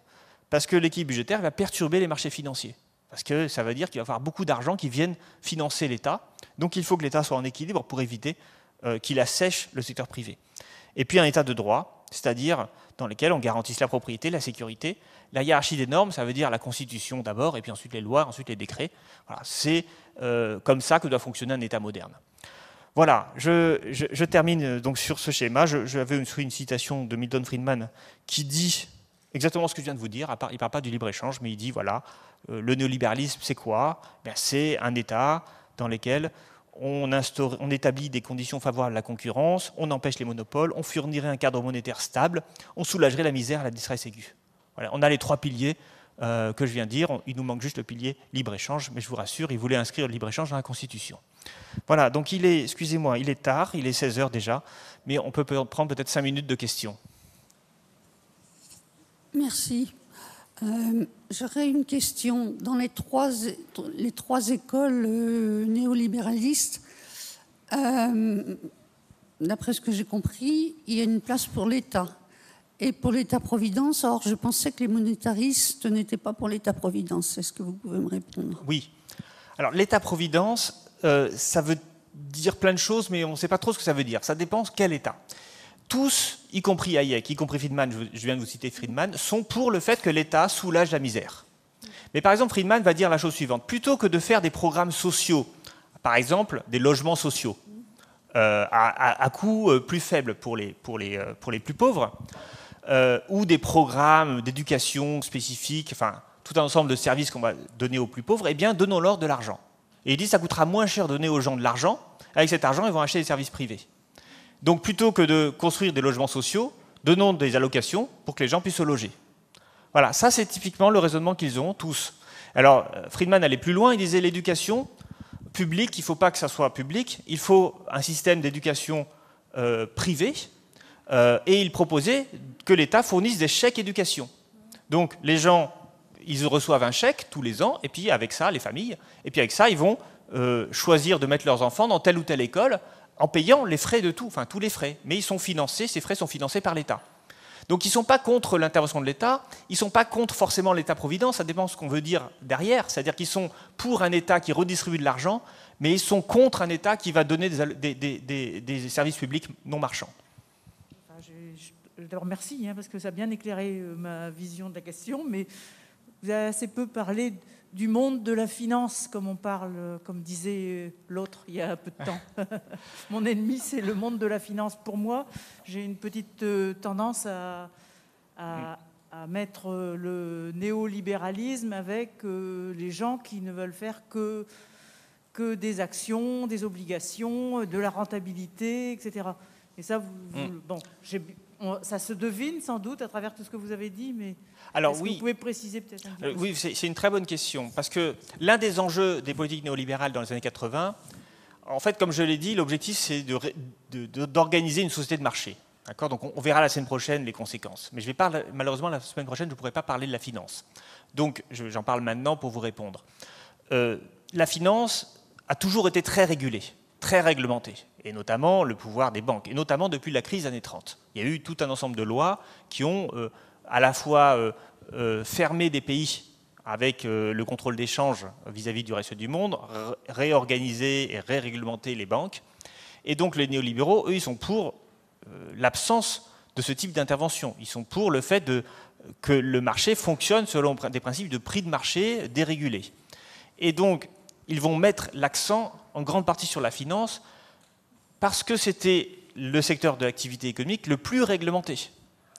parce que l'équilibre budgétaire va perturber les marchés financiers. Parce que ça veut dire qu'il va y avoir beaucoup d'argent qui viennent financer l'État. Donc il faut que l'État soit en équilibre pour éviter euh, qu'il assèche le secteur privé. Et puis un État de droit, c'est-à-dire dans lesquels on garantisse la propriété, la sécurité. La hiérarchie des normes, ça veut dire la Constitution d'abord, et puis ensuite les lois, ensuite les décrets. Voilà, c'est euh, comme ça que doit fonctionner un État moderne. Voilà, je, termine euh, donc sur ce schéma. J'avais une, une citation de Milton Friedman qui dit exactement ce que je viens de vous dire. Il ne parle pas du libre-échange, mais il dit voilà, euh, le néolibéralisme, c'est quoi ben, C'est un État dans lequel on, on, établit des conditions favorables à la concurrence, on empêche les monopoles, on fournirait un cadre monétaire stable, on soulagerait la misère et la distress aiguë. Voilà, on a les trois piliers euh, que je viens de dire, il nous manque juste le pilier libre-échange, mais je vous rassure, il voulait inscrire le libre-échange dans la Constitution. Voilà, donc il est, excusez-moi, il est tard, il est 16 heures déjà, mais on peut prendre peut-être 5 minutes de questions. Merci. Euh, j'aurais une question. Dans les trois, les trois écoles euh, néolibéralistes, euh, d'après ce que j'ai compris, il y a une place pour l'État et pour l'État-providence. Or, je pensais que les monétaristes n'étaient pas pour l'État-providence. Est-ce que vous pouvez me répondre Oui. Alors, l'État-providence, ça veut dire plein de choses, mais on ne sait pas trop ce que ça veut dire. Ça dépend quel État tous, y compris Hayek, y compris Friedman, je viens de vous citer Friedman, sont pour le fait que l'État soulage la misère. Mais par exemple, Friedman va dire la chose suivante. Plutôt que de faire des programmes sociaux, par exemple des logements sociaux, euh, à, coût euh, plus faible pour les, pour les, euh, pour les plus pauvres, ou des programmes d'éducation spécifiques, enfin tout un ensemble de services qu'on va donner aux plus pauvres, eh bien donnons-leur de l'argent. Et il dit ça coûtera moins cher de donner aux gens de l'argent, avec cet argent ils vont acheter des services privés. Donc plutôt que de construire des logements sociaux, donnons des allocations pour que les gens puissent se loger. Voilà, ça c'est typiquement le raisonnement qu'ils ont tous. Alors euh, Friedman allait plus loin, il disait l'éducation publique, il ne faut pas que ça soit public, il faut un système d'éducation euh, privé, privée, euh, et il proposait que l'État fournisse des chèques éducation. Donc les gens, ils reçoivent un chèque tous les ans, et puis avec ça, les familles, et puis avec ça, ils vont choisir de mettre leurs enfants dans telle ou telle école, en payant les frais de tout, enfin tous les frais. Mais ils sont financés, ces frais sont financés par l'État. Donc ils ne sont pas contre l'intervention de l'État, ils ne sont pas contre forcément l'État-providence, ça dépend de ce qu'on veut dire derrière, c'est-à-dire qu'ils sont pour un État qui redistribue de l'argent, mais ils sont contre un État qui va donner des, services publics non marchands. d'abord merci, hein, parce que ça a bien éclairé euh, ma vision de la question, mais vous avez assez peu parlé du monde de la finance, comme on parle, comme disait l'autre il y a un peu de temps. Mon ennemi, c'est le monde de la finance. Pour moi, j'ai une petite euh, tendance à, mm. à, mettre le néolibéralisme avec euh, les gens qui ne veulent faire que, que des actions, des obligations, de la rentabilité, etc. Et ça, vous mm. bon, j'ai ça se devine sans doute à travers tout ce que vous avez dit, mais Alors, oui. Que vous pouvez préciser peut-être Oui, c'est une très bonne question, parce que l'un des enjeux des politiques néolibérales dans les années 80, en fait, comme je l'ai dit, l'objectif c'est d'organiser une société de marché. Donc on, verra la semaine prochaine les conséquences. Mais je vais parler, malheureusement, la semaine prochaine, je ne pourrai pas parler de la finance. Donc j'en parle maintenant pour vous répondre. Euh, la finance a toujours été très régulée, très réglementée et notamment le pouvoir des banques, et notamment depuis la crise années 30. Il y a eu tout un ensemble de lois qui ont euh, à la fois euh, euh, fermé des pays avec le contrôle d'échange vis-à-vis du reste du monde, réorganisé et ré-réglementé les banques. Et donc les néolibéraux, eux, ils sont pour l'absence de ce type d'intervention. Ils sont pour le fait que le marché fonctionne selon des principes de prix de marché dérégulés. Et donc, ils vont mettre l'accent en grande partie sur la finance, parce que c'était le secteur de l'activité économique le plus réglementé.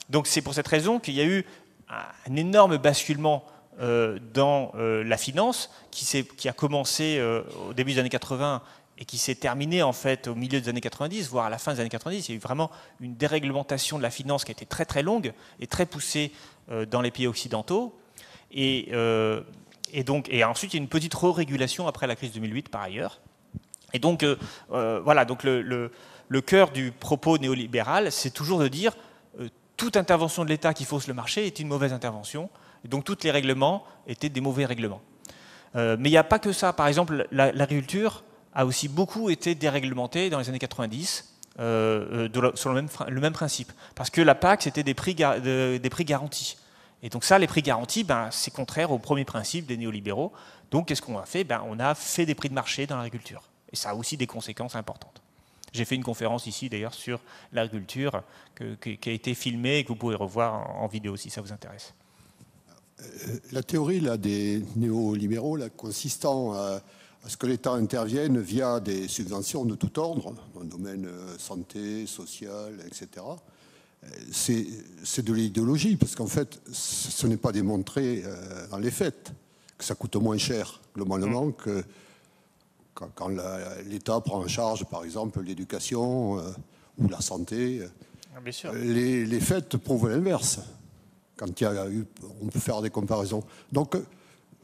Donc c'est pour cette raison qu'il y a eu un énorme basculement euh, dans euh, la finance qui, a commencé euh, au début des années 80 et qui s'est terminé en fait au milieu des années 90, voire à la fin des années 90. Il y a eu vraiment une déréglementation de la finance qui a été très très longue et très poussée dans les pays occidentaux. Et, et, donc, et ensuite, il y a une petite re-régulation après la crise 2008 par ailleurs. Et donc, euh, euh, voilà, donc le, cœur du propos néolibéral, c'est toujours de dire euh, toute intervention de l'État qui fausse le marché est une mauvaise intervention, donc tous les règlements étaient des mauvais règlements. mais il n'y a pas que ça. Par exemple, l'agriculture a aussi beaucoup été déréglementée dans les années 90. sur le même, principe. Parce que la PAC, c'était des, prix des prix garantis. Et donc ça, les prix garantis, ben, c'est contraire au premier principe des néolibéraux. Donc qu'est-ce qu'on a fait ben, On a fait des prix de marché dans l'agriculture. Et ça a aussi des conséquences importantes. J'ai fait une conférence ici d'ailleurs sur l'agriculture qui a été filmée et que vous pouvez revoir en, vidéo si ça vous intéresse. Euh, la théorie là, des néolibéraux consistant à, à, ce que l'État intervienne via des subventions de tout ordre, dans le domaine euh, santé, social, etc., euh, c'est de l'idéologie, parce qu'en fait, ce n'est pas démontré dans les faits que ça coûte moins cher globalement mmh. que quand, l'État prend en charge, par exemple, l'éducation euh, ou la santé, euh, ah, euh, Les, les, fêtes prouvent l'inverse. Quand il y a eu, on peut faire des comparaisons. Donc,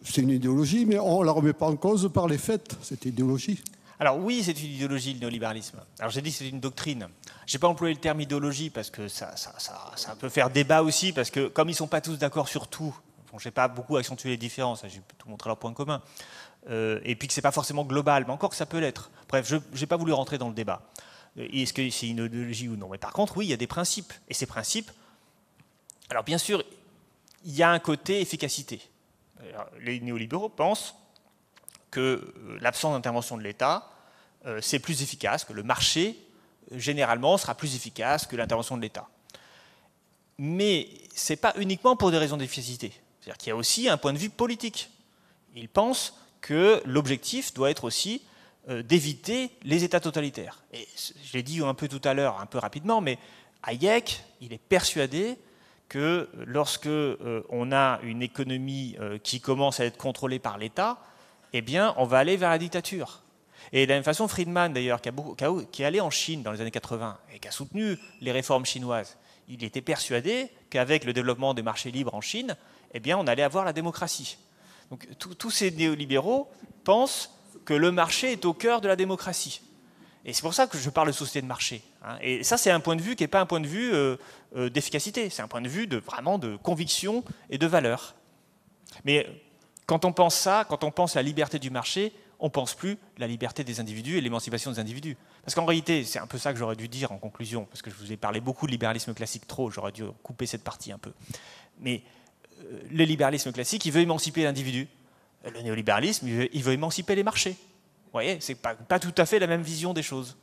c'est une idéologie, mais on ne la remet pas en cause par les faits, cette idéologie. Alors oui, c'est une idéologie, le néolibéralisme. Alors j'ai dit c'est une doctrine. Je n'ai pas employé le terme idéologie parce que ça, ça, peut faire débat aussi, parce que comme ils ne sont pas tous d'accord sur tout, je n'ai pas beaucoup accentué les différences, j'ai tout montré leur point commun. Euh, et puis que ce n'est pas forcément global, mais encore que ça peut l'être. Bref, je n'ai pas voulu rentrer dans le débat. Euh, est-ce que c'est une idéologie ou non Mais par contre, oui, il y a des principes. Et ces principes, alors bien sûr, il y a un côté efficacité. les néolibéraux pensent que euh, l'absence d'intervention de l'État, c'est plus efficace, que le marché, généralement, sera plus efficace que l'intervention de l'État. Mais ce n'est pas uniquement pour des raisons d'efficacité. C'est-à-dire qu'il y a aussi un point de vue politique. Ils pensent que l'objectif doit être aussi euh, d'éviter les États totalitaires. Et je l'ai dit un peu tout à l'heure, un peu rapidement, mais Hayek, il est persuadé que euh, lorsque euh, on a une économie qui commence à être contrôlée par l'État, eh bien, on va aller vers la dictature. Et de la même façon, Friedman, d'ailleurs, qui, est allé en Chine dans les années 80 et qui a soutenu les réformes chinoises, il était persuadé qu'avec le développement des marchés libres en Chine, eh bien, on allait avoir la démocratie. Donc tous ces néolibéraux pensent que le marché est au cœur de la démocratie. Et c'est pour ça que je parle de société de marché. Hein. Et ça, c'est un point de vue qui n'est pas un point de vue euh, euh, d'efficacité, c'est un point de vue de, vraiment de conviction et de valeur. Mais quand on pense ça, quand on pense la liberté du marché, on ne pense plus la liberté des individus et l'émancipation des individus. Parce qu'en réalité, c'est un peu ça que j'aurais dû dire en conclusion, parce que je vous ai parlé beaucoup de libéralisme classique trop, j'aurais dû couper cette partie un peu. Mais euh, le libéralisme classique, il veut émanciper l'individu. Le néolibéralisme, il veut, émanciper les marchés. Vous voyez, c'est pas, pas tout à fait la même vision des choses.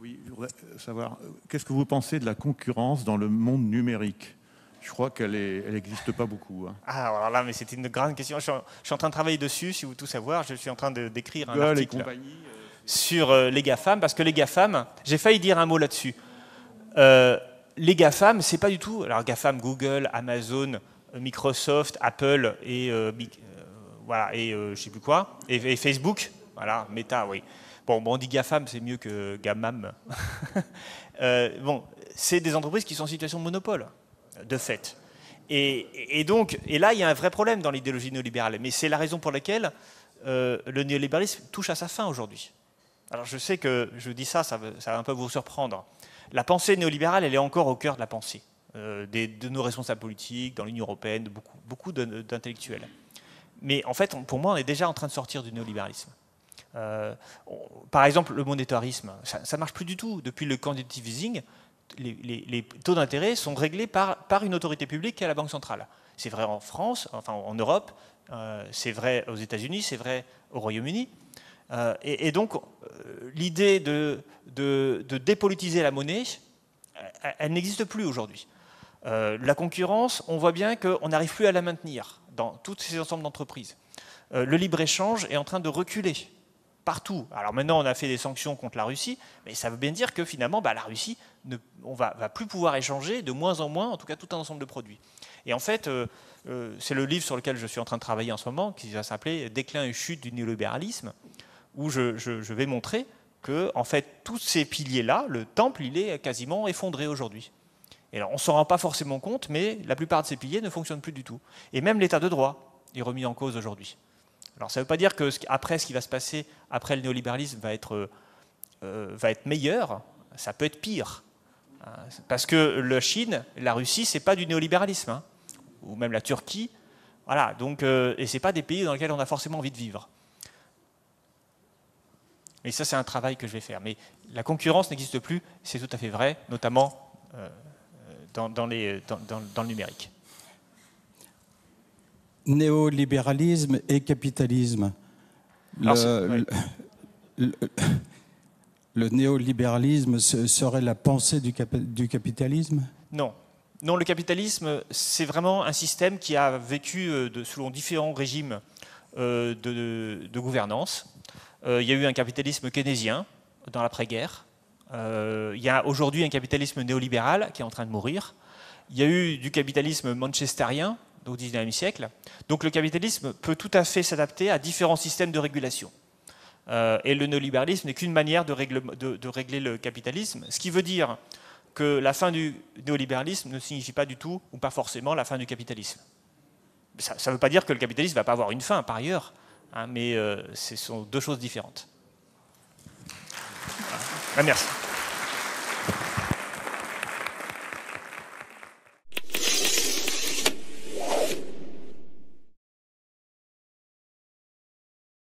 Oui, je voudrais euh, savoir, euh, qu'est-ce que vous pensez de la concurrence dans le monde numérique Je crois qu'elle n'existe pas beaucoup. Hein. Ah, alors là, mais c'est une grande question. Je suis, en, train de travailler dessus, si vous tout savoir. Je suis en train de d'écrire un article sur les GAFAM, parce que les GAFAM, j'ai failli dire un mot là-dessus les GAFAM, c'est pas du tout. Alors, GAFAM, Google, Amazon, euh, Microsoft, Apple et. Euh, euh, voilà, et je sais plus quoi. Et, Facebook, voilà, Meta, oui. Bon, on dit GAFAM, c'est mieux que GAMAM. bon, c'est des entreprises qui sont en situation de monopole, de fait. Et, donc, et là, il y a un vrai problème dans l'idéologie néolibérale. Mais c'est la raison pour laquelle le néolibéralisme touche à sa fin aujourd'hui. Alors, je sais que je dis ça, ça va un peu vous surprendre la pensée néolibérale, elle est encore au cœur de la pensée euh, de nos responsables politiques, dans l'Union européenne, de beaucoup, d'intellectuels. Mais en fait, pour moi, on est déjà en train de sortir du néolibéralisme. Euh, par exemple, le monétarisme, ça, ne marche plus du tout. Depuis le quantitative easing, les, taux d'intérêt sont réglés par, une autorité publique qui est la Banque centrale. C'est vrai en France, enfin en Europe, euh, c'est vrai aux États-Unis, c'est vrai au Royaume-Uni. Euh, et, donc, euh, l'idée de, dépolitiser la monnaie, euh, elle, n'existe plus aujourd'hui. la concurrence, on voit bien qu'on n'arrive plus à la maintenir dans tous ces ensembles d'entreprises. le libre-échange est en train de reculer partout. Alors maintenant, on a fait des sanctions contre la Russie, mais ça veut bien dire que finalement, bah, la Russie, ne, on va, va plus pouvoir échanger de moins en moins, en tout cas tout un ensemble de produits. Et en fait, c'est le livre sur lequel je suis en train de travailler en ce moment, qui va s'appeler Déclin et chute du néolibéralisme où je, vais montrer que, en fait, tous ces piliers-là, le temple, il est quasiment effondré aujourd'hui. Et on ne s'en rend pas forcément compte, mais la plupart de ces piliers ne fonctionnent plus du tout. Et même l'état de droit est remis en cause aujourd'hui. Alors, ça ne veut pas dire que après, ce qui va se passer après le néolibéralisme va être, euh, meilleur. Ça peut être pire. Hein, parce que la Chine, la Russie, ce n'est pas du néolibéralisme, hein. ou même la Turquie. Voilà. Donc, euh, et c'est pas des pays dans lesquels on a forcément envie de vivre. Mais ça, c'est un travail que je vais faire. Mais la concurrence n'existe plus, c'est tout à fait vrai, notamment euh, dans, le numérique. Néolibéralisme et capitalisme. le, néolibéralisme serait la pensée du, capitalisme Non. Non, le capitalisme, c'est vraiment un système qui a vécu euh, selon différents régimes euh, de gouvernance euh, il y a eu un capitalisme keynésien dans l'après-guerre. Euh, il y a aujourd'hui un capitalisme néolibéral qui est en train de mourir. Il y a eu du capitalisme manchesterien au XIXe siècle. Donc le capitalisme peut tout à fait s'adapter à différents systèmes de régulation. Euh, et le néolibéralisme n'est qu'une manière de, de, de, régler le capitalisme, ce qui veut dire que la fin du néolibéralisme ne signifie pas du tout, ou pas forcément, la fin du capitalisme. Ça ne veut pas dire que le capitalisme ne va pas avoir une fin, par ailleurs. Hein, mais euh, ce sont deux choses différentes. Ah, merci.